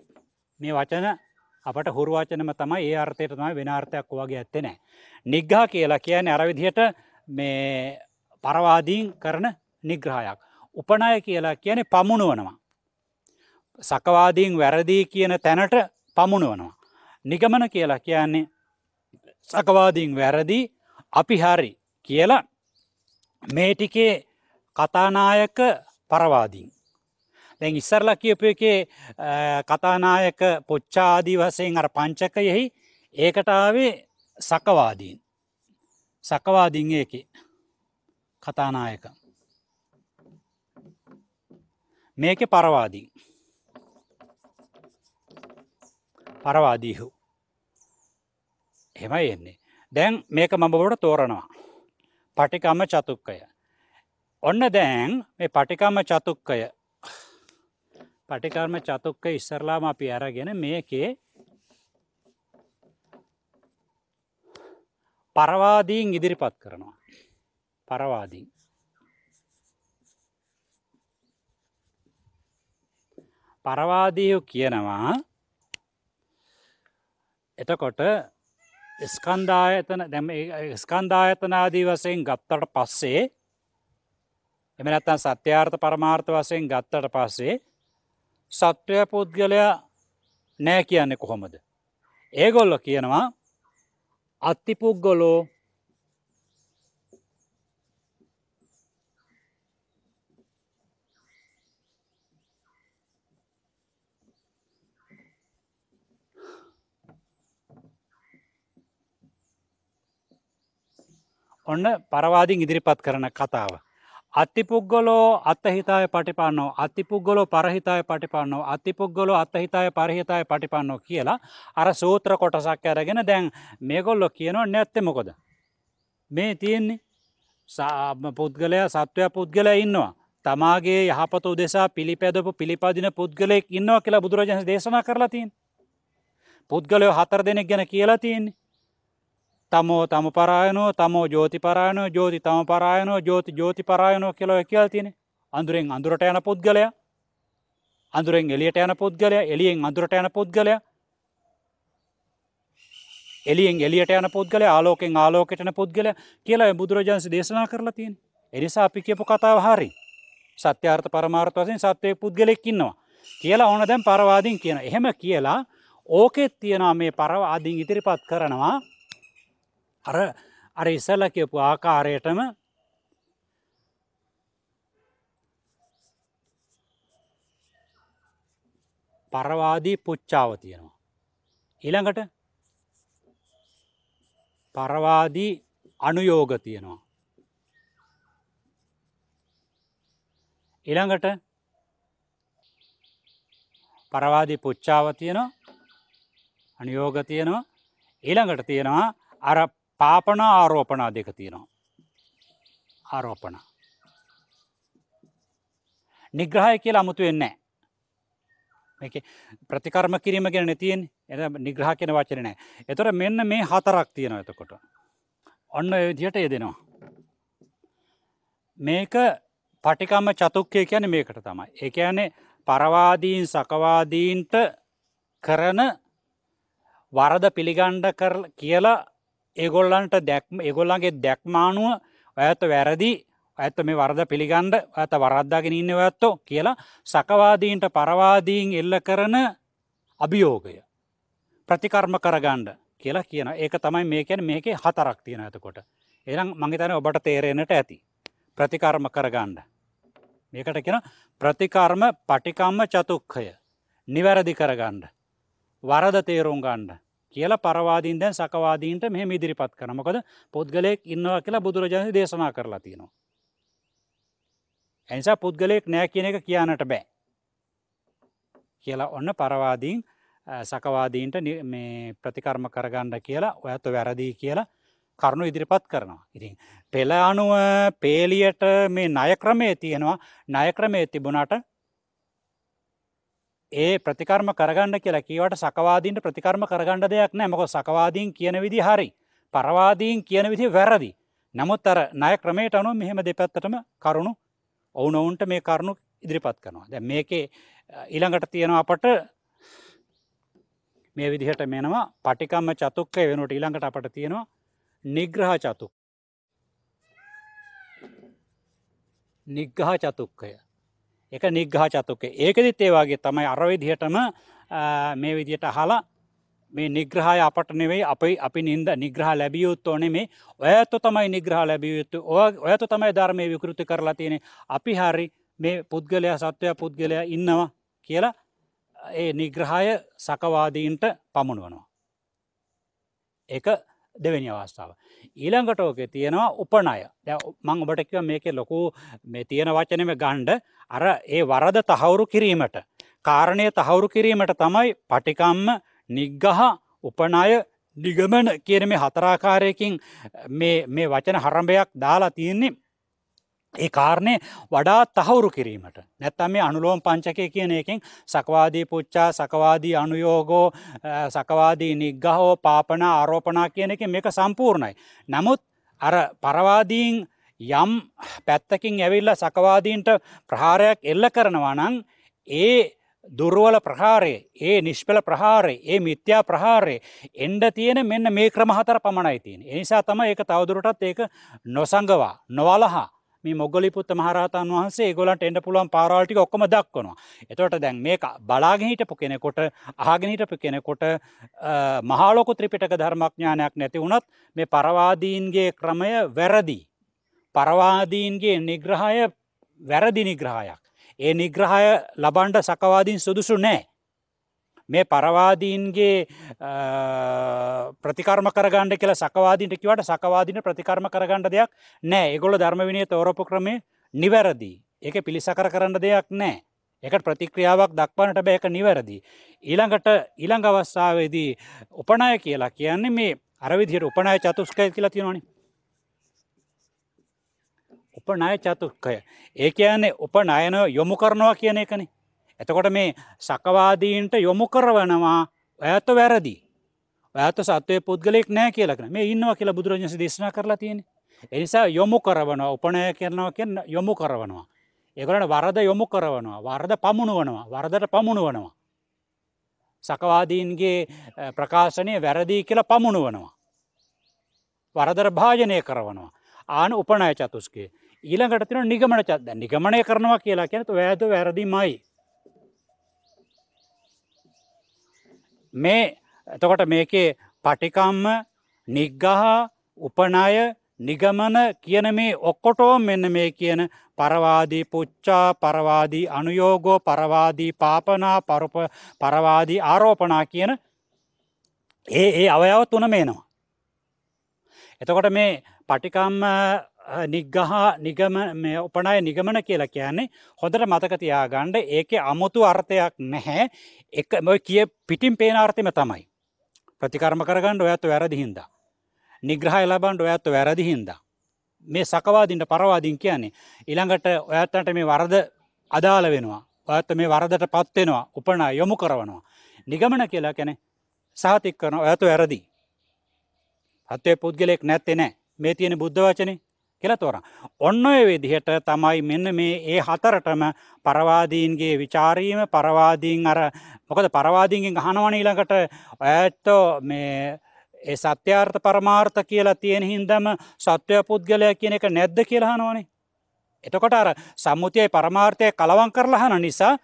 මේ වචන අපට හුරුවචනම තමයි ඒ අර්ථයට තමයි වෙනාර්ථයක් වගේ ඇත්තෙන. නිග්ගා කියලා කියන්නේ අරවිදියට මේ පරවාදීන් කරන නිග්‍රහයක්. උපනය කියලා කියන්නේ පමුණුවනවා. සකවාදීන් වැරදිී කියන තැනට පමුණුවනවා. නිගමන කියලා කියන්නේ සකවාදීන් වැරදි අපි හරි කියලා මේටිකේ කතානායක පරවාදීන්. දැන් ඉස්සරලා කියපු එකේ කතානායක පොච්චාදී වසයෙන් අර පංචකයෙහි ඒකටාවේ සකවාදීන් සකවාදිං ඒක කතානායක මේක පරවාදී පරවාදීහු. හෙමයි එන්නේ. දැන් මේක මඹබොට තෝරනවා. පටිකම චතුක්කය. ඔන්න දැන් මේ පටිකම චතුක්කය පටිකර්ම චතුක්ක ඉස්සරලාම අපි අරගෙන මේකේ පරවාදීන් ඉදිරිපත් කරනවා. පරවාදී. පරවාදීහු කියනවා එතකොට ස්කන්ධායතන දැම ස්කන්ධායතනාදී වසයෙන් ගත්තට පස්සේ එමනැත්තන් සත්‍යාර්ථ පරමාර්ථ වසයෙන් ගත්තට පස්සේ සත්වය පුද්ගලයා නෑ කියන්නේ කොහොමද. ඒගොල්ල කියනවා අත්තිපුද්ගොලෝ ඔන්න පරවාදිින් ඉදිරිපත් කරන කතාව. අත්තිපුද්ගලෝ අත්තහිතාය පටිපන්නෝ අත්තිපුද්ගලෝ පරහිතාය පටිපන්නෝ අත්තිපුද්ගලෝ අත්තහිතාය පරහිතාය පටිපන්නෝ කියලා අර සූත්‍ර කොටසක් ඇරගෙන දැන් මේගොල්ලො කියනවා නැත්තෙමකොද. මේ තියෙන්නේ පුද්ගලයා සත්වය පුද්ගලය ඉන්නවා. තමාගේ යහපත උදෙසා පිළිපැදපු පිළිපදින පුද්ගලෙක් ඉන්නවා කියලා බුදුරජාණන් දේශනා කරලා තින්. පුද්ගලයෝ හතර දෙනෙක් ගැන කියලා තියන්නේ තමෝ තම පරායනෝ තමෝ ජෝති පරායනෝ ජෝති තම පරායනෝ ජෝති ජෝති පරායනෝ කෙලොය කියල් තියෙන අඳුරෙන් අඳුරට යන පුද්ගලය අඳුරෙන් එලියට යන පුද්ගලය එලියෙන් අඳුරට යන පුද්ගලය එලියෙන් එලියට යන පුද්ගල ආලෝකෙන් ආලෝකටන පුද්ගල කියලා බුදුරජාන්ස දේශනා කරලා තියෙන් එනිසා අපි කියපු කතාව හරි සත්‍යාර්ථ පරමාර්ථ වසෙන් සත්වය පුද්ගලෙක්කින්නවා කියලා ඕන දැන් පරවාදිින් කියන එහෙම කියලා ඕකෙත් තියෙන මේ පරවාදිින් ඉදිරිපත් කරනවා අර අර ඉසල කියපු ආකාරයටම පරවාදී පුච්චාව තියෙනවා. ඊළඟට පරවාදී අනුයෝග තියෙනවා. ඊළඟට පරවාදී පුච්චාව තියෙනවා අනුයෝග තියෙනවා ඊළඟට තියෙනවා අර පාපන ආරෝපනා දෙක තියෙනවා. ආරෝපන. නිග්‍රහය කියලා අමුතු වෙන්නේ. මේක ප්‍රතිකර්ම කිරීම ගැන තියෙන් එ නිග්‍රහ කියෙන වචන නෑ. එතොට මෙන්න මේ හතරක් තියෙන එතකොට. ඔන්න විදිහට යෙදෙනවා. මේක පටිකම්ම චතුක්කය කියන මේකට තමයි. එක ඇනේ පරවාදීන් සකවාදීන්ට කරන වරද පිළිගණ්ඩ කියලා ඒගොල්ලන්ට දැක්ම ඒගොල්ලන්ගේ දැක්මානුව ඇත වැරදි ඇත මේ වරද පිළිගන්ඩ ඇත වරද්දාගෙන ඉන්න ඇත්තෝ කියලා සකවාදීන්ට පරවාදීන් එල්ල කරන අභියෝගය ප්‍රතිකර්ම කරගණ්ඩ කියලා කියන ඒක තමයි මේකැන මේකේ හතරක් තියෙන ඇතකොට එනම් මංගේතන ඔබට තේරෙනට ඇති ප්‍රතිකර්ම කරගණ්ඩ මේකට කියෙන ප්‍රතිකර්ම පටිකම්ම චතුක්කය නිවැරදි කරගණ්ඩ වරද තේරුම් ගණ්ඩ කියල පරවාදීන් දැන් සකවාදීන්ට මෙහ මිදිරිපත් කනමකද පුද්ගලයෙක් ඉන්නවා කියලා බුදුරජාණන් දේශනා කරලා තියෙනවා. ඇනිසා පුද්ගලයෙක් නෑ කියන එක කියන්නට බෑ. කියලා ඔන්න පරවාදීන් සකවාදීන්ට ප්‍රතිකර්ම කරගණ්ඩ කියලා ඔයත්ත වැරදිී කියලා කරුණු ඉදිරිපත් කරනවා. ඉතින් පෙළ අනුව පේලියට මේ නයක්‍රමය තියෙනවා නයක්‍රමය තිබුණට ඒ ප්‍රතිකර්ම කරගන්න කියලා කීවට සකවාදීන්ට ප්‍රතිකර්ම කරගණඩ දෙයක් නෑ මොක සකවාදීන් කියන විදි හරි පරවාදීන් කියන විදි වැරදි. නමුත් අර නය ක්‍රමයට අනු මෙහෙම දෙපැත්තටම කරුණු ඔවුනොවුන්ට මේ කරුණු ඉදිරිපත් කරනවා. දැ මේකේ ඊළඟට තියෙනවා අපට මේ විදිහට මෙනවා පටිකම්ම චතුක්ක වෙනට ඊළඟට අපට තියෙනවා නිග්‍රහ චතුක්. නිග්‍රහ චතුක්කය. එක නිග්ඝා චතුකේ ඒකෙදිත් ඒ වගේ තමයි අර විදිහටම මේ විදියට අහලා මේ නිග්‍රහය අපට නෙවෙයි අපි අපි නින්ද නිග්‍රහ ලැබියයුත් ඕනේ මේ ඔයත්තු තමයි නිග්‍රහ ලැබියයුත්තු ඔයතු තමයි ධර්මය විකෘති කරලා තියෙනෙ අපි හරි මේ පුද්ගලයා සත්වය පුද්ගලයා ඉන්නවා කියලා ඒ නිග්‍රහය සකවාදීන්ට පමුණුවනවා. එක දෙවැනි අවස්ථාව. ඊළඟට ඕකේ තියෙනවා උපනය මං ඔබටකිව මේකේ ලොකු මේ තියෙන වචනම ගණ්ඩ අර ඒ වරද තහවුරු කිරීමට කාරණය තහවුරු කිරීමට තමයි පටිකම්ම නිග්ගහ උපනය නිගමන කියන මේ හතරාකාරයකින් මේ වචන හරඹයක් දාලා තියෙන්නේ ඒ කාරණය වඩා තහවුරු කිරීමට නැත්තම් මේ අනුලෝම් පංචකය කියන එකින් සකවාදී පුච්චා සකවාදී අනුයෝගෝ සකවාදී නිග්ගහෝ පාපන ආරෝපනා කියන එක මේක සම්පූර්ණයි. නමුත් අර පරවාදීන් යම් පැත්තකින් ඇවිල්ල සකවාදීන්ට ප්‍රහාරයක් එල්ල කරනවා නං ඒ දුර්ුවල ප්‍රහාරය ඒ නිශ්පල ප්‍රහාරය ඒ මිත්‍යා ප්‍රහාරය එන්ඩ තියෙන මෙන්න මේ ක්‍රමහතර පමණයි තියෙන. එනිසා තම ඒක තවදුරටත් ඒක නොසඟවා නොවලහා මේ මොගලිපුත්ත මහරහතන් වහන්සේ ගොලන්ට එඩ පුළුවන් පාරාල්ටි ඔක්කම දක්වනවා. එතොට දැන් මේ බලාගහිටපු කෙනෙකොට ආගනිටපු කෙනෙකොට මහාලොකු ත්‍රිපිටක ධර්මඥානයක් නැති වුනත් මේ පරවාදීන්ගේ ක්‍රමය වැරදි. පරවාදීන්ගේ නිග්‍රහය වැරදි නිග්‍රහයක්. ඒ නිග්‍රහය ලබන්ඩ සකවාදීන් සුදුසු නෑ. මේ පරවාදීන්ගේ ප්‍රතිකර්ම කරගණඩ කියලා සකවාදිට කිවට සකවාදින ප්‍රතිකර්ම කරගණඩ දෙයක් නෑ එගොල ධර්මවිනය තෝරපු ක්‍රමේ නිවැරදි. එක පිළිසකර කරන්න දෙයක් නෑ. එකට ප්‍රතික්‍රියාවක් දක්වනට බෑක නිවැරදි. ඊළඟට ඊළං අවස්සාාවේදී උපනාය කියලා කියන්නේ මේ අරවිදියට උපනාය චතුස්කය කියලා තියෙනවානි. උපනාය චතුක්කය. ඒ කියන්නේ උපනායන යොමු කරනවා කියන එකනේ එතකොට මේ සකවාදීන්ට යොමු කරවනවා ඇත වැරදි. ඇත සත්වය පුද්ගලෙක් නෑ කියලකන මේ ඉන්නවා කියලා බුදුරජස දේශනා කරලා තියෙන. එනිසා යොමු කරවනවා උපනය කරනවා කියෙන් යොමු කරවනවා. ඒකට වරද යොමු කරවනවා වර්ද පමුණුවනවා වර්දට පමුණුවනවා. සකවාදීන්ගේ ප්‍රකාශනය වැරදිී කියලා පමුණුවනවා. වරදර භාජනය කරවනවා. ආන උපනය චතුස්ගේ ඊළඟට තින නිගමන චත්ද නිගමනය කරනවා කියලා කියනතු වැෑද වැරදි මයි. මේ එතකොට මේකේ පටිකම්ම නිග්ගහ උපනය නිගමන කියන මේ ඔක්කොටෝ මෙන්න මේ කියන පරවාදී පුච්චා පරවාදී අනුයෝගෝ පරවාදී පාපනා පරප පරවාදී ආරෝපනා කියන ඒ ඒ අවයව තුන මේනවා. එතකොට මේ පටිකම්ම නිගහා නිගම මේ උපනය නිගමන කියලා කියන්නේ හොඳට මතකතියා ගණ්ඩ ඒක අමුතු අර්ථයක් නැහැ එක මොයි කිය පිටිම් පේන ආර්ථම තමයි. ප්‍රතිකර්ම කරගන්න ඔයත්තු වැරදිහින්ද. නිග්‍රහය ලබන්ඩ ඔයත්තු වැරදිහින්ද. මේ සකවාදින්ට පරවාදිින් කියන්නේ. ඉළඟට ඔයත්තන්ට මේ වරද අදාළ වෙනවා. ඔයත්ත මේ වරදට පත්වෙනවා උපන යොමු කරවනවා. නිගමන කියලා කැනෙ සාතික් කරන ඔයතු වැරදි. හත්වේ පුද්ගලෙක් නැත්තෙ නෑ මේ තියෙන බුද්ධ වචනේ කෙලතෝරන්. ඔන්න ඔය විදිහට තමයි මෙන්න මේ ඒ හතරටම පරවාදීන්ගේ විචාරීම පරවාදීන් අර මොකද පරවාදීන්ගෙන් අහනවන ඊළඟට ඔයත්තෝ මේ ඒ සත්‍යාර්ථ පරමාර්ථ කියලා තියෙන හින්දම සත්වය පුද්ගලය කියන එක නැද්ද කියලාහනවනේ. එතකොට අර සම්මුතියයි පරමාර්ථය කලවන් කරලහන නිසා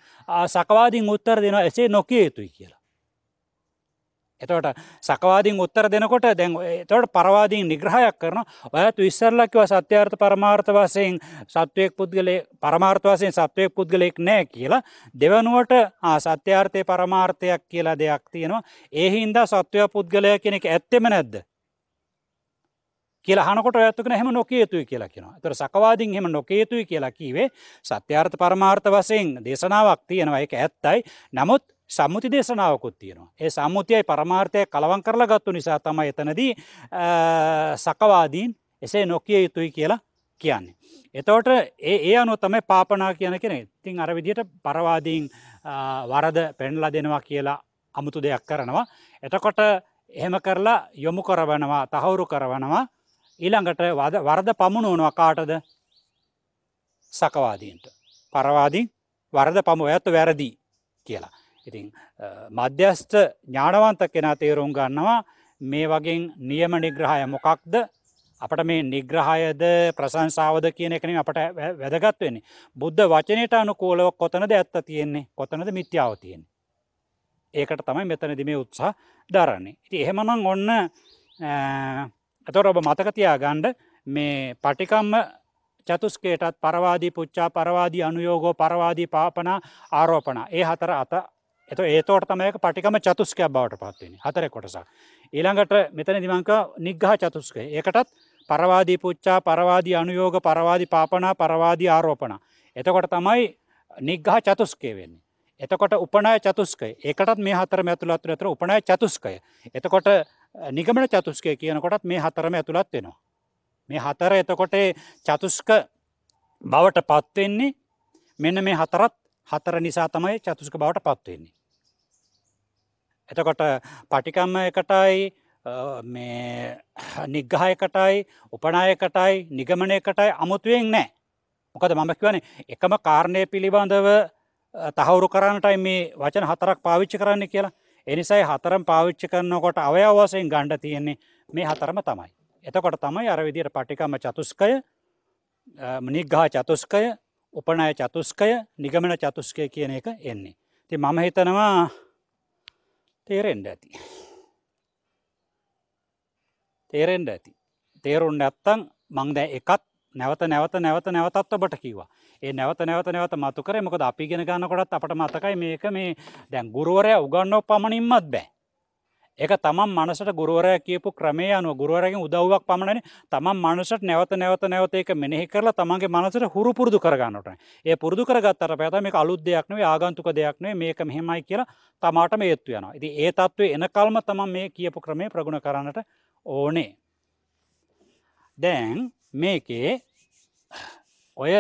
සකවාදිින් උත්තර දෙනවා එසේ නොකේ යුතුයි කියලා. එතවට සකවාදින් උත්තර දෙනකොට දැන් තවට පරවාදීන් නිග්‍රහයක් කරන ඔයත් විස්සරලක්ව සත්‍යාර්ථ පරමාර්ථ වසයෙන් සත්වයෙක් පුද්ගලේ පරමාර්ථ වසයෙන් සත්වයෙක් පුද්ගලෙක් නෑ කියලා දෙවනුවට සත්‍යාර්ථය පරමාර්ථයක් කියලා දෙයක් තියෙනවා ඒහින්දා සත්වය පුද්ගලය කෙනෙක් ඇත්තෙම නැද්ද හනකොට ඇත්තුකන හම නොකේතුයි කියලා කියෙන තර සකවාදින් හෙම නොකේතුයි කියලා කීවේ සත්‍යාර්ථ පරමාර්ථ වසයෙන් දේශනාවක් තියෙනවා එක ඇත්තයි නමුත් සම්මුති දේශනාවකුත් තියෙනවා. ඒ සම්මුතියයි පරමාර්ථය කලවන් කරලා ගත්තු නිසා තමයි එතනදී සකවාදීන් එසේ නොකිය යුතුයි කියලා කියන්නේ. එතවට ඒ ඒ අනුව තමයි පාපනා කියන කෙනෙ තින් අර විදියට පරවාදීන් වරද පෙන්ලා දෙනවා කියලා අමුතු දෙයක් කරනවා. එතකොට එහෙම කරලා යොමු කරවනවා තහවුරු කරවනවා ඊළඟට වරද පමුණුවනවා කාටද සකවාදීන්ට. පරවාදී වරද පමුව ඇත්තු වැරදිී කියලා. ඉතින් මධ්‍යස්ථ ඥානවන්ත කෙනා තේරුම් ගන්නවා මේ වගේ නියම නිග්‍රහය මොකක්ද අපට මේ නිග්‍රහයද ප්‍රසංසාාවද කියන එකන අපට වැදගත්වෙන්නේ බුද්ධ වචනයට අනුකූලව කොතනද ඇත්ත තියෙන්නේ කොතනද මිත්‍යාව තියෙන්නේ ඒකට තමයි මෙතනදි මේ උත්සා දරන්නේ ඉති එහෙමනම් ඔන්න ඇතොර ඔබ මතකතියා ගණ්ඩ මේ පටිකම්ම චතුස්කේටත් පරවාදී පුච්චා පරවාදී අනුයෝගෝ පරවාදී පාපනා ආරෝපන ඒ හතර අත එත ඒතෝට තමයක පටිකම චතුස්කයක් බවට පත්වන්නේ හතර කොටසක්. ඊළඟට මෙතන දිමංක නිග්ගහ චතුස්කය ඒකටත් පරවාදී පුච්චා පරවාදී අනුයෝග පරවාදි පාපනා පරවාදී ආරෝපන. එතකොට තමයි නිග්ගහ චතුස්කය වෙන්නේ. එතකොට උපනය චතුස්කය ඒකටත් මේ හතර ඇතුළත් ඇතර උපනය චතුස්කය. එතකොට නිගමන චතුස්කය කියනකොටත් මේ හතරම ඇතුළත් වෙනවා. මේ හතර එතකොට චතුස්ක බවට පත්වෙන්නේ මෙන්න මේ හතරත් හතර නිසා තමයි චතුස්ක බවට පත්වවෙන්නේ. එතකොට පටිකම්ම එකටයි නිග්ගහයකටයි උපනායකටයි නිගමනයකටයි අමුතුවෙන් නෑ. මොකද මම කියවන එකම කාරණය පිළිබඳව තහවුරු කරන්නටයි මේ වචන හතරක් පාවිච්චි කරන්න කියලා එනිසයි හතරම් පාවිච්චි කරනකොට අවයවසයෙන් ගණ්ඩ තියෙන්නේ මේ හතරම තමයි. එතකොට තමයි අරවිදියට පටිකම චතුස්කය නිග්ගා චතුස්කය උපනය චතුස්කය නිගමන චතුස්කය කියන එක එන්නේ. ති මම හිතනවා තේරෙන්ඩ ඇති. තේරෙන්ඩ ඇති. තේරුන්ඩ ඇත්තං මංද එකත් නැවත නැවත නැවත නැවතත් ඔබට කිවා ඒ නැවත නැවත නැවත මතුකර මොකද අපි ගෙන ගන්නකොටත් අපට මතකයි මේක මේ දැන් ගුරුවරය උගන්නෝ පමණින්මත් බෑ එක තමන් මනසට ගුරුවරය කියපු ක්‍රමය අනුව ගුරුවරගෙන් උදව්වක් පමණනි තමන් මනසට නැවත නැවත නැවත ඒක මෙනෙහි කරලා තමන්ගේ මනසට හුරු පුරදු කරගන්නට ඒ පුරදු කරගත්තර පැත මේ අලුත් දෙයක් නේ ආගන්තුක දෙයක් නේ මේක මෙහෙමයි කියලා තමාට මේත්තු යනවා ඉති ඒ තත්ත්ව එන කල්ම තමන් මේ කියපු ක්‍රමේ ප්‍රගුණ කරන්නට ඕනේ දැන් මේකේ ඔය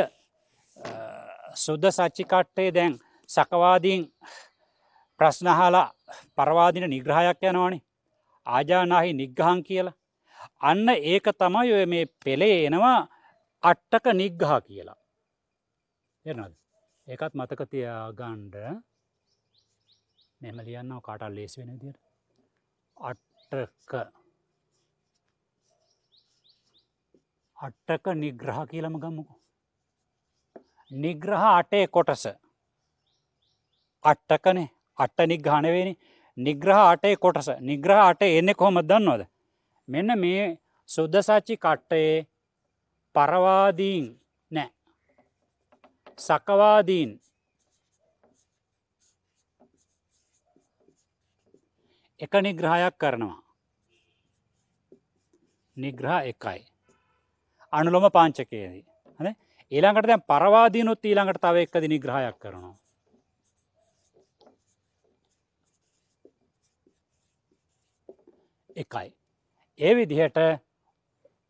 සුද්ද සච්චිකට්ටේ දැන් සකවාදීන් ප්‍රශ්නහලා පරවාදින නිග්‍රහයක් යනවානේ ආජානාහි නිග්‍රහන් කියලා. අන්න ඒක තමයි ඔය මේ පෙළේ එනවා අට්ටක නිග්ගහ කියලා. එනද ඒකත් මතකතියා ගණ්ඩ මෙම ලියන්නව කාටල් ලේස් වෙන දිර අට්ටක අට්ටක නිග්‍රහ කියලම ගම්මකු. නිග්‍රහ අටේ කොටස අට්ටකනේ අට්ට නිග්ඝානවෙනි නිග්‍රහ අටේ කොටස නිග්‍රහ අට එන්නෙ කොහොම දන්නවද. මෙන්න මේ සුද්දසාච්චි කට්ටයේ පරවාදීන් නෑ. සකවාදීන් එක නිග්‍රහයක් කරනවා. නිග්‍රහ එකයි. අනුලොම පාංචකයේදී. ඊළඟට දැන් පරවාදීනුත් ඊළඟට තව එක්කදි නිග්‍රහයක් කරනවා. එකයි. ඒ විදිහට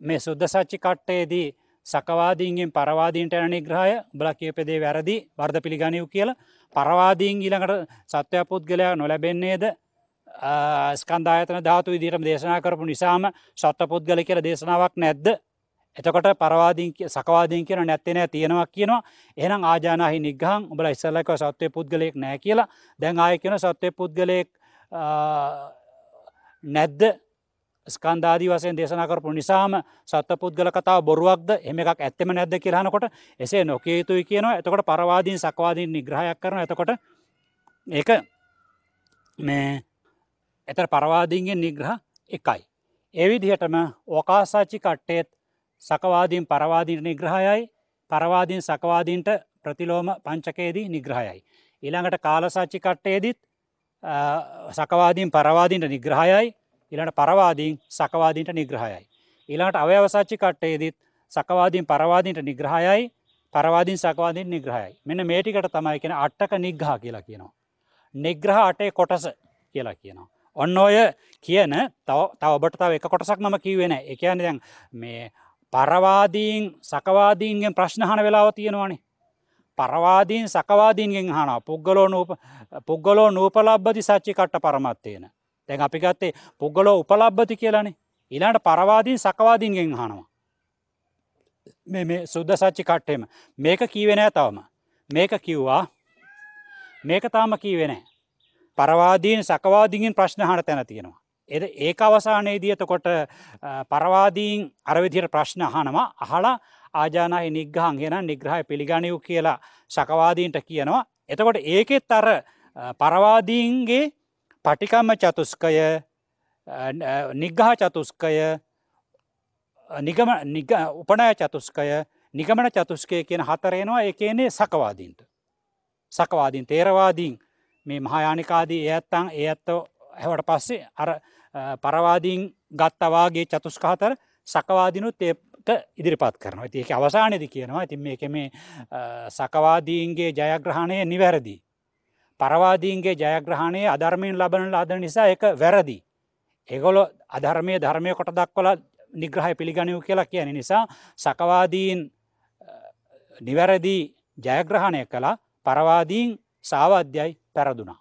මේ සුද්ද සච්චි කට්ටයේදී සකවාදීන්ගෙන් පරවාදීන්ට යන නිග්‍රහය බල කියපදේ වැරදි වර්ධ පිළිගනිව් කියල පරවාදීන් ඊළඟට සත්වය පුද්ගලයා නොලැබෙන්නේද ස්කන්ධායතන ධාතු විදිරම දේශනා කරපු නිසාම සත්ව පුද්ගල කියල දේශනාවක් නැද්ද එතකොට පරවාදීන් සකවාදීන් කියන නැත්තෙනය තියෙනවා කියනවා එනම් ආජානහි නිගහන් උබල ඉස්සල්ලක සත්වය පුද්ගලයෙක් නෑ කියලා දැන් ආය කියන සත්වය පුද්ගලයෙක් නැද්ද ස්කන්ධාදී වසයෙන් දේශනා කරපු නිසාම සත්ව පුද්ගල කතාව බොරුවක්ද එම එකක් ඇත්තම නැද්ද කියරහනකොට එසේ නොකිය යුතුයි කියනවා එතකොට පරවාදීන් සක්වාදීන් නිග්‍රහයක් කරන ඇතකොට ඒක මේ එත පරවාදීන්ගෙන් නිග්‍රහ එකයි. එවිදිහටම ඕකාසාච්චි කට්ටේත් සකවාදීන් පරවාදීන් නිග්‍රහයයි පරවාදීන් සකවාදීන්ට ප්‍රතිලෝම පංචකයේදී නිග්‍රහයයි. ඊළඟට කාලසාච්චි කට්ටේදීත් සකවාදීන් පරවාදීන්ට නිග්‍රහයයි ඉළඟට පරවාදීන් සකවාදීන්ට නිග්‍රහයයි. ඊළඟට අව්‍යවසච්චි කට්ටයේදත් සකවාදීන් පරවාදීන්ට නිග්‍රහයයි පරවාදීන් සකවාදීන් නිග්‍රහයයි මෙන මේටිකට තමයි කෙන අට්ටක නිග්‍රහ කියලා කියනවා. නිග්‍රහ අටේ කොටස කියලා කියනවා. ඔන්න ඔය කියන තව ඔබට තව එක කොටසක් මම කිවෙන එකයන් දැන් මේ පරවාදීන් සකවාදීන්ගෙන් ප්‍රශ්නහන වෙලාව තියෙනවානේ පරවාදීන් සකවාදීන්ගෙන් හනා පුද්ගලෝ පුද්ගලෝ නූපලබ්බදි සච්චි කට්ට පරමත්වයන. තැන් අපි ගත්තේ පුද්ගලෝ උපලබ්බති කියලනේ ඉලාට පරවාදීන් සකවාදීන්ගෙන් හනවා. මේ සුද්ද සච්චි කට්ටෙම මේක කීවෙනෑ තවම මේක කිව්වා මේක තාම කීවෙනෑ. පරවාදීන් සකවාදිගින් ප්‍රශ්නහන තැන තියෙනවා. එ ඒක අවසානයේදී එතකොට පරවාදීන් අරවිදිර ප්‍රශ්න හනවා අහලා ආජානහි නිග්‍රහන් ගෙන නිග්‍රහය පිළිගනියු කියලා සකවාදීන්ට කියනවා. එතකොට ඒකෙත් අර පරවාදීන්ගේ පටිකම්ම චතුස්කය නිග්ගහ චතුස්කය උපනය චතුස්කය නිගමන චතුස්කය කියන හතරේනවා එකනේ සකවාදීන්ට. සකවාදීන් තේරවාදීන් මේ මහායානිකාදී ඒ ඇත්තං ඒ ඇත්ත හැවට පස්සේ අර පරවාදීන් ගත්තවාගේ චතුස්කහතර සකවාදිනුත් ඒ ට ඉදිරිපත් කරනවා ඒක අවසානයදි කියනවා ඇතින් මේක මේ සකවාදීන්ගේ ජයග්‍රහණය නිවැරදි. පරවාදීන්ගේ ජයග්‍රහණය අධර්මයෙන් ලබන අද නිසා එක වැරදි. එගොලො අධර්මය ධර්මය කොට දක්වල නිග්‍රහය පිළිගනිව් කියලා කියන නිසා සකවාදීන් නිවැරදි ජයග්‍රහණය කලා පරවාදීන් සාවාධ්‍යයි පැරදුනා.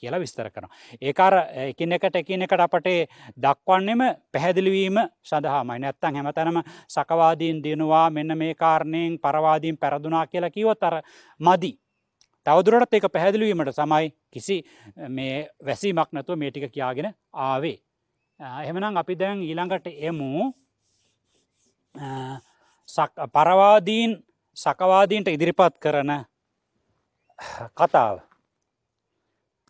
කියලා විස්තර කරන. ඒකාර එකින් එකට එකින් එකට අපටේ දක්වන්නෙම පැහැදිලිවීම සඳහාමයි නැත්තං හැමතැනම සකවාදීන් දිනවා මෙන්න මේ කාරණයෙන් පරවාදීන් පැරදුනා කියලා කිවොත් අර මදි. තවදුරටත් ඒක පැහැදිලිවීමට සමයි කිසි මේ වැසීමක් නැතුව මේටික කියාගෙන ආවේ. එහෙමනම් අපි දැන් ඊළඟට එමු පරවාදීන් සකවාදීන්ට ඉදිරිපත් කරන කතාව.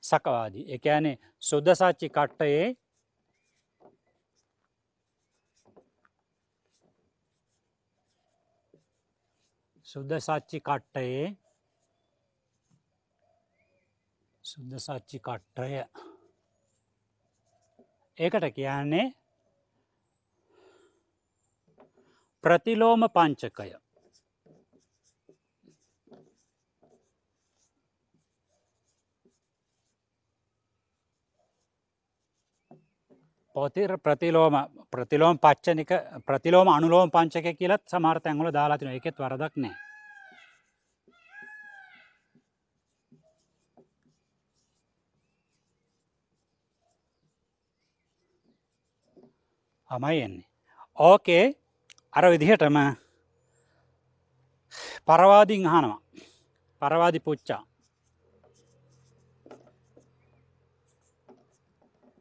සකවාදී එකෑනේ සුද්දසාච්චි කට්ටයේ සුද්දසාච්චි කට්ටයේ සුද්දසාච්චි කට්ටය ඒකට කියන්නේ ප්‍රතිලෝම පංචකය පොති ප්‍රතිලෝම ප්‍රතිලෝම පච්චනික ප්‍රතිලෝම අනුලෝම පංචක කියලත් සමාර්ත ඇංගුල දාලාතින එකෙත් වරදක් නෑ. හමයි එන්නේ. ඕකේ අර විදිහටම පරවාදිින් අහනවා පරවාදි පුච්චා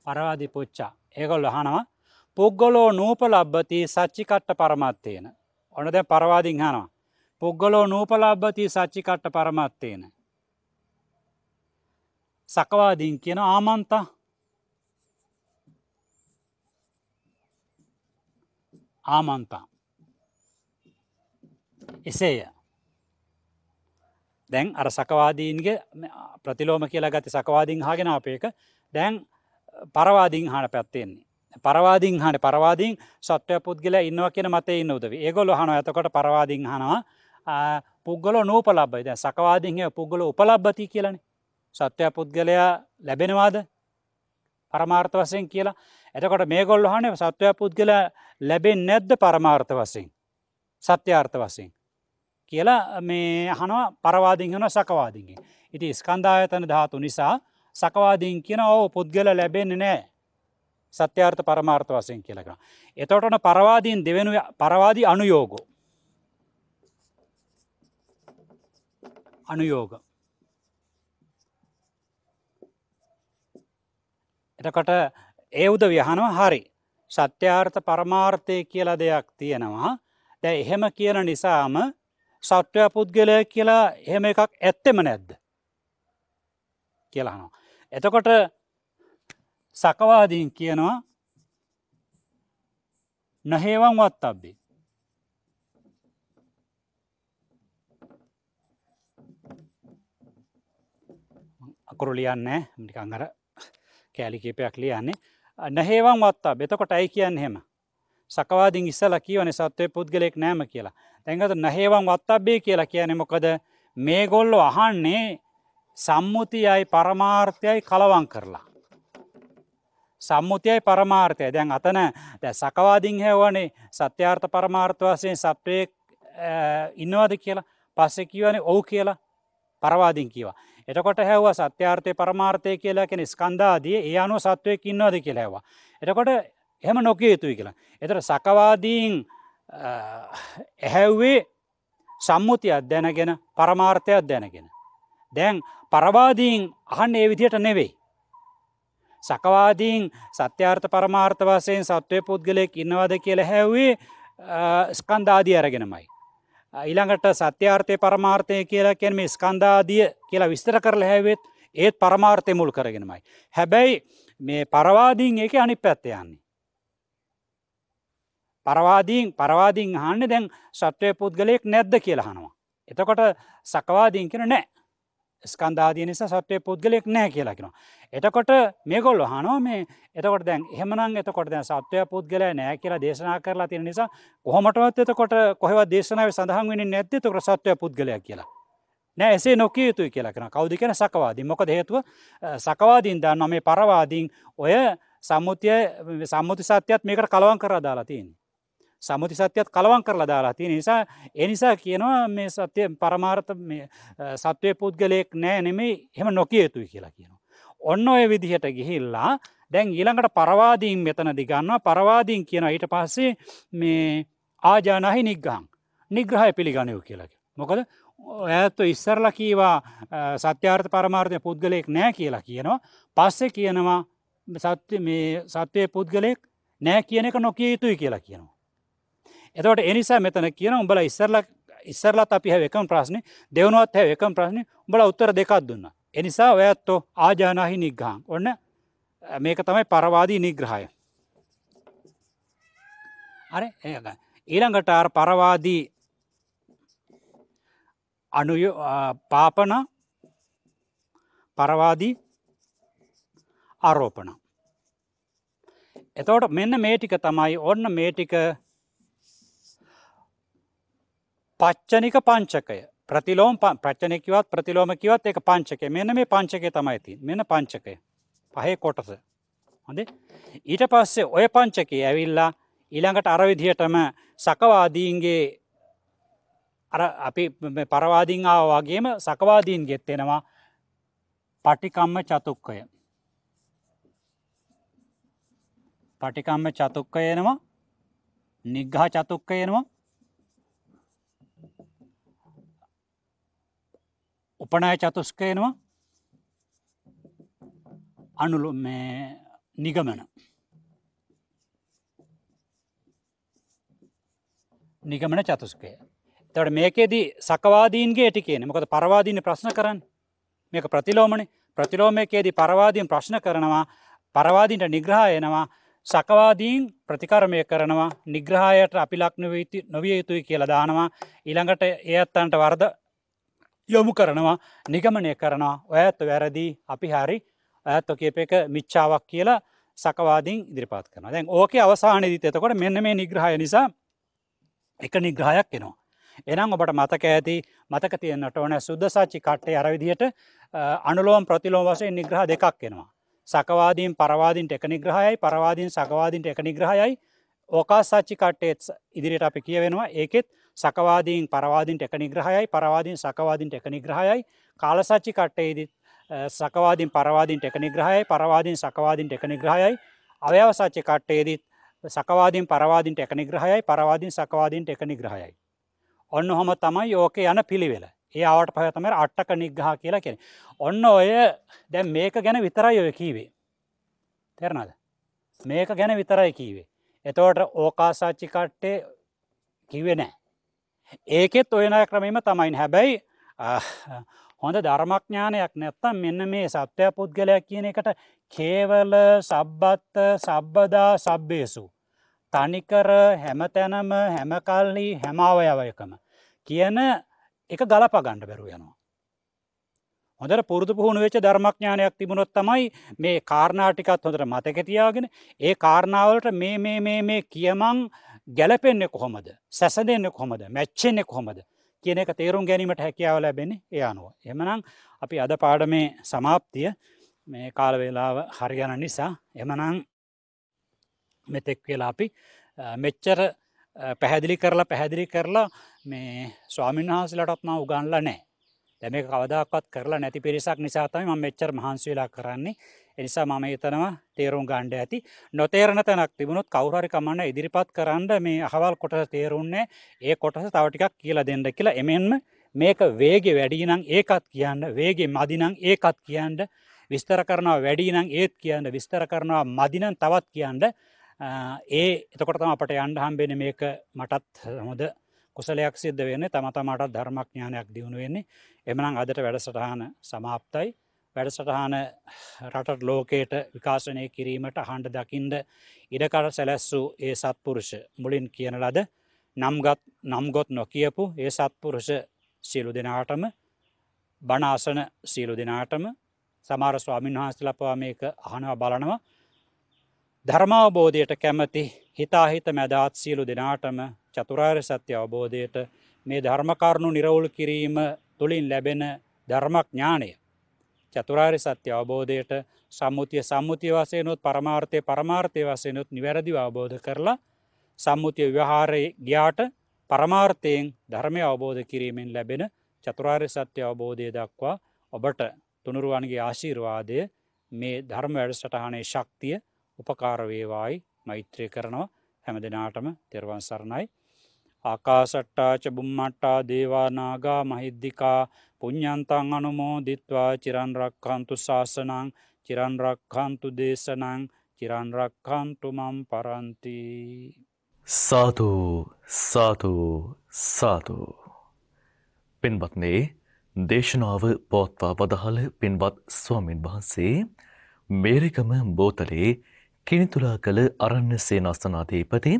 පරවාදි පුච්චා ඒකොල් ලහනවා පුද්ගලෝ නූපලබ්බති සච්චිකට්ට පරමත්තයන. ඔන දැ පරවාදිින් හනවා. පුද්ගලෝ නූපලබ්බති සච්චිකට්ට පරමත්තයන. සකවාදිින් කියන ආමන්තා ආමන්තා. එසේය. දැන් අර සකවාදීන්ගේ ප්‍රතිලෝම කියලා ගති සකවාදීන් හාගෙන අපේක දැන් පරවාදිංහට පැත්තෙන්නේ. පරවාදිංහට පරවාදිින් සත්වය පුද්ගල ඉන්නව කියෙන මතේ ඉන්න උදව ඒගොල හන ඇතකොට පරවාදිං හනවා පුද්ගල නූපලබ්බයිද සකවාදිංහය පුද්ගල උපලබ්බති කියලන සත්‍යය පුද්ගලයා ලැබෙනවාද පරමාර්ථ වසයෙන් කියලා එතකොට මේගොල්ල හනේ සත්වය පුද්ගල ලැබෙන් නැද්ද පරමාර්ථ වසින් සත්‍යාර්ථ වසින් කියලා මේ හනවා පරවාදිංහන සකවාදිගේ ඉති ස්කන්ධායතන ධාතු නිසා සකවාදීන් කියන ඔව පුද්ගල ලැබෙන්නේ නෑ සත්‍යාර්ථ පරමාර්ථ වසයෙන් කියලකෙන. එතොටන පරවාදීන් දෙවෙනු පරවාදී අනුයෝගෝ. අනුයෝග. එතකට ඒවුද විහනව හරි සත්‍යාර්ථ පරමාර්ථය කියලා දෙයක් තියෙනවා දැ එහෙම කියන නිසාම සත්වය පුද්ගලය කියලා එහෙම එකක් ඇත්තෙම නැද්ද කියලානවා. එතකොට සකවාදීන් කියනවා නහේවන් වත් අබ්බේ අකුරු ලියන්න මිකංගර කෑලිකේපයක් ලියන්නේ නහේවන් වත්තා බෙතකොට ඇයි කියන්න හෙම සකවාදින් ඉස්සල කියවන සත්වය පුද්ගලෙක් නෑම කියලා තැන්ගත නහේවන් වත්තබ්බේ කියලා කියනෙ මොකද මේ ගොල්ලො අහන්නේ සම්මුතියයි පරමාර්ථයයි කලවන් කරලා. සම්මුතියයි පරමාර්ථය දැන් අතන සකවාදිංහවනේ සත්‍යාර්ථ පරමාර්ථ වසයෙන් සත්වයෙක් ඉන්නවාද කියලා පස්සෙකිවනේ ඔවු කියලා පරවාදිින් කියවා. එතකොට හැව සත්‍යාර්ථය පරමාර්ථය කියලා කෙන ස්කන්ධාදිය ඒ අනු සත්වයක් ඉන්නවාද කියලාවා. එතකොට එහෙම නොකිය යුතුයි කියලා. එතට සකවාදීන් ඇහැව්වේ සම්මුතියක් දැනගෙන පරමාර්ථයක් දැනගෙන. දැන් පරවාදීන් අහන් ඒ විදියට නෙවෙයි. සකවාදීන් සත්‍යාර්ථ පරමාර්ථ වසයෙන් සත්වය පුද්ගලයෙක් ඉන්නවාද කියල හැවේ ස්කන්ධාදී අරගෙනමයි. ඊළඟට සත්‍යාර්ථය පරමාර්ථය කියලා කැන මේ ස්කන්ධාදිය කියලා විස්තර කරල හැවෙත් ඒත් පරමාර්ථය මුල් කරගෙනමයි. හැබැයි මේ පරවාදීන් ඒක අනි පැත්තයන්නේ. පරවාදීන් පරවාදීන් හන්න දැන් සත්වය පුද්ගලයෙක් නැද්ද කියලා හනවා. එතකොට සකවාදීන් කෙන නෑ ස්කන්ධාදිය නිසා සත්වය පුද්ගලෙක් නෑ කියලාකිෙනවා. එතකොට මේගොල්ල හනෝ මේ එතකොට දැන් හෙමනං එතකොට දැන් සත්වය පුද්ගල නෑ කියලා දේශනා කරලා තියෙන නිසා කොහොමටවත් එතකොට කොහව දේශනාව සඳහන් වෙන නැත්ති තුක සත්වය පුද්ගලය කියලා. නෑ එසේ නොකිය යුතුයි කියලකෙන කවදි කියෙන සකවාදී මොකද හේතුව සකවාදීන් දන්න මේ පරවාදීන් ඔය සම්මුතිය සම්මුති සත්‍යයත් මේකට කලවන් කර දාලා තියන්නේ. සමුති සත්‍යයත් කලවන් කරලා දාලා තියෙන නිසා එනිසා කියනවා මේ සත්‍යය පරමාර්ථ සත්වය පුද්ගලයෙක් නෑ නෙමේ හෙම නොකිය යුතුයි කියලා කියනවා. ඔන්න ඔය විදිහට ගිහිල්ලා දැන් ඊළඟට පරවාදීන් මෙතන දිගන්නවා පරවාදීන් කියන ඊට පස්සේ මේ ආජානහි නිග්ගහන් නිග්‍රහය පිළිගනයව කියලක. මොකද ඇත්තු ඉස්සරල කීවා සත්‍යාර්ථ පරමාර්ථය පුද්ගලයෙක් නෑ කියලා කියනවා පස්සෙ කියනවා සත්‍ය මේ සත්‍යය පුද්ගලයෙක් නෑ කියන එක නොකිය යුතුයි කියලා කියනවා. එතවට එනිසා මෙතන කියන උඹල ඉස්සරල ඉස්සරලත් අපි හැ එකම් ප්‍රශ්නය දෙවනුවත් හැ එකම් ප්‍රශ්නය උඹල උත්තර දෙකක් දුන්න. එනිසා ඔයත්තෝ ආජානාහි නිග්ගාන් ඔන්න මේක තමයි පරවාදී නිග්‍රහය. අර ඊළඟට අර පරවාදී අනුය පාපන පරවාදී ආරෝපන. එතවට මෙන්න මේටික තමයි ඔන්න මේටික පච්චනික පංචකය ප්‍රතිලෝම් ප්‍රචනයකිවත් ප්‍රතිලෝමකිවත් එක පංචකය මෙන මේ පංචකය තමයිති මෙන පංචකය පහේ කොටස හොඳේ ඊට පස්සේ ඔය පංචකය ඇවිල්ලා ඊළඟට අරවිදිහටම සකවාදීන්ගේ අර අපි පරවාදිං ආවාගේම සකවාදීන් ගෙත්තෙනවා පටිකම්ම චතුක්කය පටිකම්ම චතුක්කයනවා නිග්ගහ චතුක්කයනවා උපනය චතුස්කයනවා අනුලු මේ නිගමන නිගමන චතුස්කය තවට මේකේදී සකවාදීන්ගේ ටි කියන මොකද පරවාදීන ප්‍රශ්න කරන්න මේක ප්‍රතිලෝමන ප්‍රතිලෝමයකේදී පරවාදීන් ප්‍රශ්න කරනවා පරවාදීන්ට නිග්‍රහයනවා සකවාදීන් ප්‍රතිකරමය කරනවා නිග්‍රහයට අපි ලක්නවීති නොවිය යුතුයි කියල දානවා ඉළඟට ඒ අත්තන්ට වර්ද යොමු කරනවා නිගමනය කරනවා ඔයඇත්ත වැරදිී අපි හරි ඇත්ත කියපක මිච්චාවක් කියලා සකවාදින් ඉදිරිපත් කරන දැන් ඕක අවසානදිත එතකොට මෙන්න මේ නිග්‍රහය නිසා එක නිග්‍රහයක් එනවා. එනම් ඔබට මතක ඇති මතක තියන්නට ඕන සුද්දසාච්චි කට්ටේ අරවිදියට අනුලෝම් ප්‍රතිලෝම වසයෙන් නිග්‍රහ දෙකක් එෙනවා. සකවාදීන් පරවාදින්ට එක නිග්‍රහයයි පරවාදින් සකවාදින්ට එක නිග්‍රහයයි ඕකා සච්චි කට්ටේත් ඉදිරියට අපි කියවෙනවා ඒකෙත් සකවාදීන් පරවාදින්ට එක නිග්‍රහයයි පරවාදින් සකවාදින්ට එක නිග්‍රහයයි කාලසච්චි කට්ටයේදත් සකවාදින් පරවාදින්ට එක නිග්‍රහයයි පරවාදින් සකවාදින්ට එක නිග්‍රහයයි අව්‍යවසච්චි කට්ටයේදත් සකවාදින් පරවාදින්ට එක නිග්‍රහයයි පරවාදින් සකවාදින්ට එක නිග්‍රහයයි. ඔන්න හොම තමයි යෝක යන පිළිවෙල ඒ අවට පහතමර අට්ටක නිග්‍රහ කියලා කෙන. ඔන්න ඔය දැ මේක ගැන විතරයි ඔය කීවේ. තෙරනද. මේක ගැන විතරයි කීවේ. එතවට ඕකාසාච්චි කට්ටේ කිවේ නෑ. ඒකෙත් ඔයන ක්‍රමීම තමයින් හැබැයි හොඳ ධර්මඥානයක් නැත්තම් මෙන්න මේ සත්‍යය පුද්ගලයක් කියන එකට කේවල සබ්බත්ත සබ්බදා සබ්බේසු. තනිකර හැමතැනම හැමකල්ලි හැමාවයවයකම. කියන එක ගලපගණ්ඩ බැරු යනවා. හොඳට පුරදු පුහුණු වෙච්ච ධර්මඥානයක් තිබුණොත් තමයි මේ කාරණාටිකත් හොඳට මතකතියාගෙන ඒ කාරණාවලට මේ මේ මේ කියමං ගැලපෙන්න්නේ කොහොමද සැසදෙන්න්නේ කොහොමද මැච්චෙන්න්නේ කොහොමද කියන එක තේරුම් ගැනීමට හැකියාව ලැබෙන්නේ ඒ අනුව. එමනම් අපි අද පාඩමේ සමාප්තිය මේ කාලවෙලාව හරිගන නිසා එමනං මෙතෙක් වෙලා අපි මෙච්චර පැහැදිලි කරලා පැහැදිලි කරලා මේ ස්වාමින් වහන්සලටත් ම උගන්ල නෑ දැම කවදක්වත් කරලා නැති පිරිසක් නිසාතම මෙච්චර මහන්සවෙලා කරන්නේ එනිසා මම හිතනවා තේරුම් ගණ්ඩ ඇති නොතේරණ තැනක් තිබුණොත් කවුරහරි කමන්න ඉදිරිපත් කරන්න මේ අහවල් කොටස තේරුන්නේ ඒ කොටස තවටිකක් කියලා දෙන්න කියලා එමෙන්ම මේක වේගෙ වැඩිනං ඒකත් කියන්න වේගෙ මදිනං ඒකත් කියන්න විස්තර කරනවා වැඩිනං ඒත් කියන්න විස්තර කරනවා මදිනන් තවත් කියන්න ඒ එතකොටම අපට අන්ඩ හම්බෙන මේක මටත් හොද කුසලයක් සිද්ධ වෙන්නේ තම තමාටත් ධර්මඥානයක් දියුණු වෙන්නේ එමනම් අදට වැඩසටහන සමාප්තයි වැඩසටහන රටට ලෝකයට විකාශනය කිරීමට අහන්ඩ දකිින්ඩ ඉඩකර සැලැස්සු ඒ සත්පුරුෂ මුලින් කියන ලද නම්ගත් නම්ගොත් නොකියපු ඒ සත්පුරුෂ සියලු දෙනාටම බනාසන සියලු දෙනාටම සමාර ස්වාමින් වහන්සලපවා මේක අහනවා බලනවා ධර්මාවබෝධයට කැමති හිතාහිත මැදාත් සියලු දෙනාටම චතුරාර් සත්‍ය අවබෝධයට මේ ධර්මකරුණු නිරවුල් කිරීම තුළින් ලැබෙන ධර්මඥානය චතුරාර් සත්‍ය අවබෝධයට සම්මුතිය සම්මුතිය වසයනුත් පරමාර්ථය පරමාර්ථය වසයනුත් නිවැරදි අවබෝධ කරලා සම්මුතිය ව්‍යහාරය ගියාට පරමාර්ථයෙන් ධර්මය අවබෝධ කිරීමෙන් ලැබෙන චතුරාර්ය සත්‍ය අවබෝධය දක්වා ඔබට තුනුරුවන්ගේ ආශීර්වාදය මේ ධර්ම වැඩ සටහනේ ශක්තිය උපකාරවේවායි මෛත්‍රය කරනවා හැම දෙනාටම තෙරවන් සරණයි. ආකාසට්ටාච බුම්මට්ටා දේවානාගා මහිද්දිකා පුඤ්ඥන්තං අනුමෝදිත්වා චිරන්රක්කන්තු ශාසනං චිරන්රක්කන්තු දේශනං චිරන්රක්කන්තුමම් පරන්ති. සාතුූ සාතුූ සාතුූ. පින්වත්නේ දේශනාව පෝත්වා වදහල පින්වත් ස්වාමින් වහන්සේ මේරිකම බෝතලේ කිනිතුලා කළ අරන්න සේනස්ථනාධීපති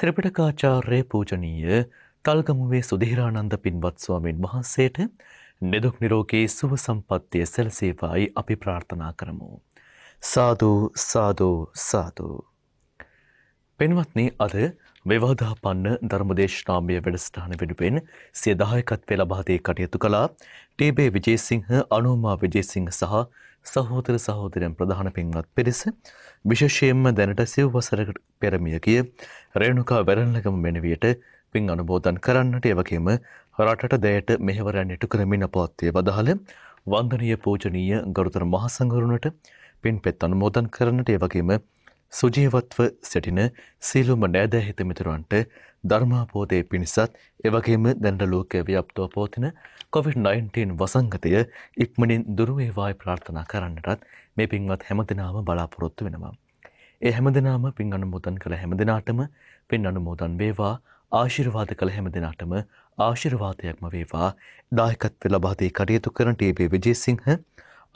ත්‍රපිටකාචාර්ය පූජනීය තල්ගමුවේ සුදිහිරානන්ද පින්වත් ස්වාමින් වහන්සේට නිදුක් නිරෝගී සුව සම්පත්තිය සැලසේවායි අපි ප්‍රාර්ථනා කරමු. සාදු සාදු සාදු. පෙන්වත්නි අද විවාදාපන්න ධර්මදේශනාමය වැඩසටහන වෙනුවෙන් සිය දායකත්වය ලබා දී කටයුතු කළා ටීබේ විජේසිංහ අනුමා විජේසිංහ සහ සහෝදර සහෝදරයන් ප්‍රධාන පින්වත් පිරිස විශේෂයෙන්ම දැනට සිව් වසරකට පෙර මිය ගිය රේණුකා වැරණලගම මෙණවියට පින් අනුබෝධන් කරන්නට එවගේම රටට දැයට මෙහෙවරන් ඉටු කරමින් අපවත්වය වදහල වන්දනීය පූජනීය ගරුතර මහසංගරුණට පින් පෙත් අනුමෝදන් කරන්නට එවගේම සුජීවත්ව සිටින සීලුම නෑදෑ හිතමිතුරුවන්ට ධර්මාපෝතය පිණිසත් එවගේම දැන්ඩ ලෝකය ව්‍යප්තව පෝතින COVID-19 වසංගතය ඉක්මනින් දුරුවේවායි ප්‍රාර්ථනා කරන්නටත් මේ පින්වත් හැමතිනාම බලාපොරොත්තු වෙනවා. ඒ හැමදිනාම පින් අනුමෝදන් කළ හැමදිනාටම පින් අනුමෝදන් වේවා ආශිර්වාද කළ හැම දෙනාටම ආශිර්වාදයක්ම වේවා දායකත්ව ලබාදී කටයුතු කරන ටීබී විජේසිංහ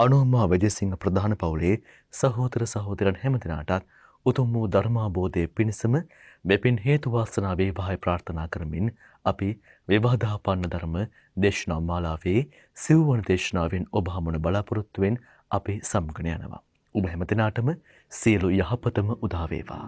අනුම්මා විජේසිංහ ප්‍රධාන පවුලේ සහෝදර සහෝදරයන් හැම දෙනාටත් උතුම් වූ ධර්මාබෝධය පිණිසම මෙපින් හේතු වාසනා වේවායි ප්‍රාර්ථනා කරමින් අපි විවාදාපන්න ධර්ම දේශනා මාලාවේ සිව්වන දේශනාවෙන් ඔබ හමුන බලාපොරොත්තුවෙන් අපි සම්ගණ යනවා. ඔබ හැම දිනාටම සියලු යහපතම උදා වේවා.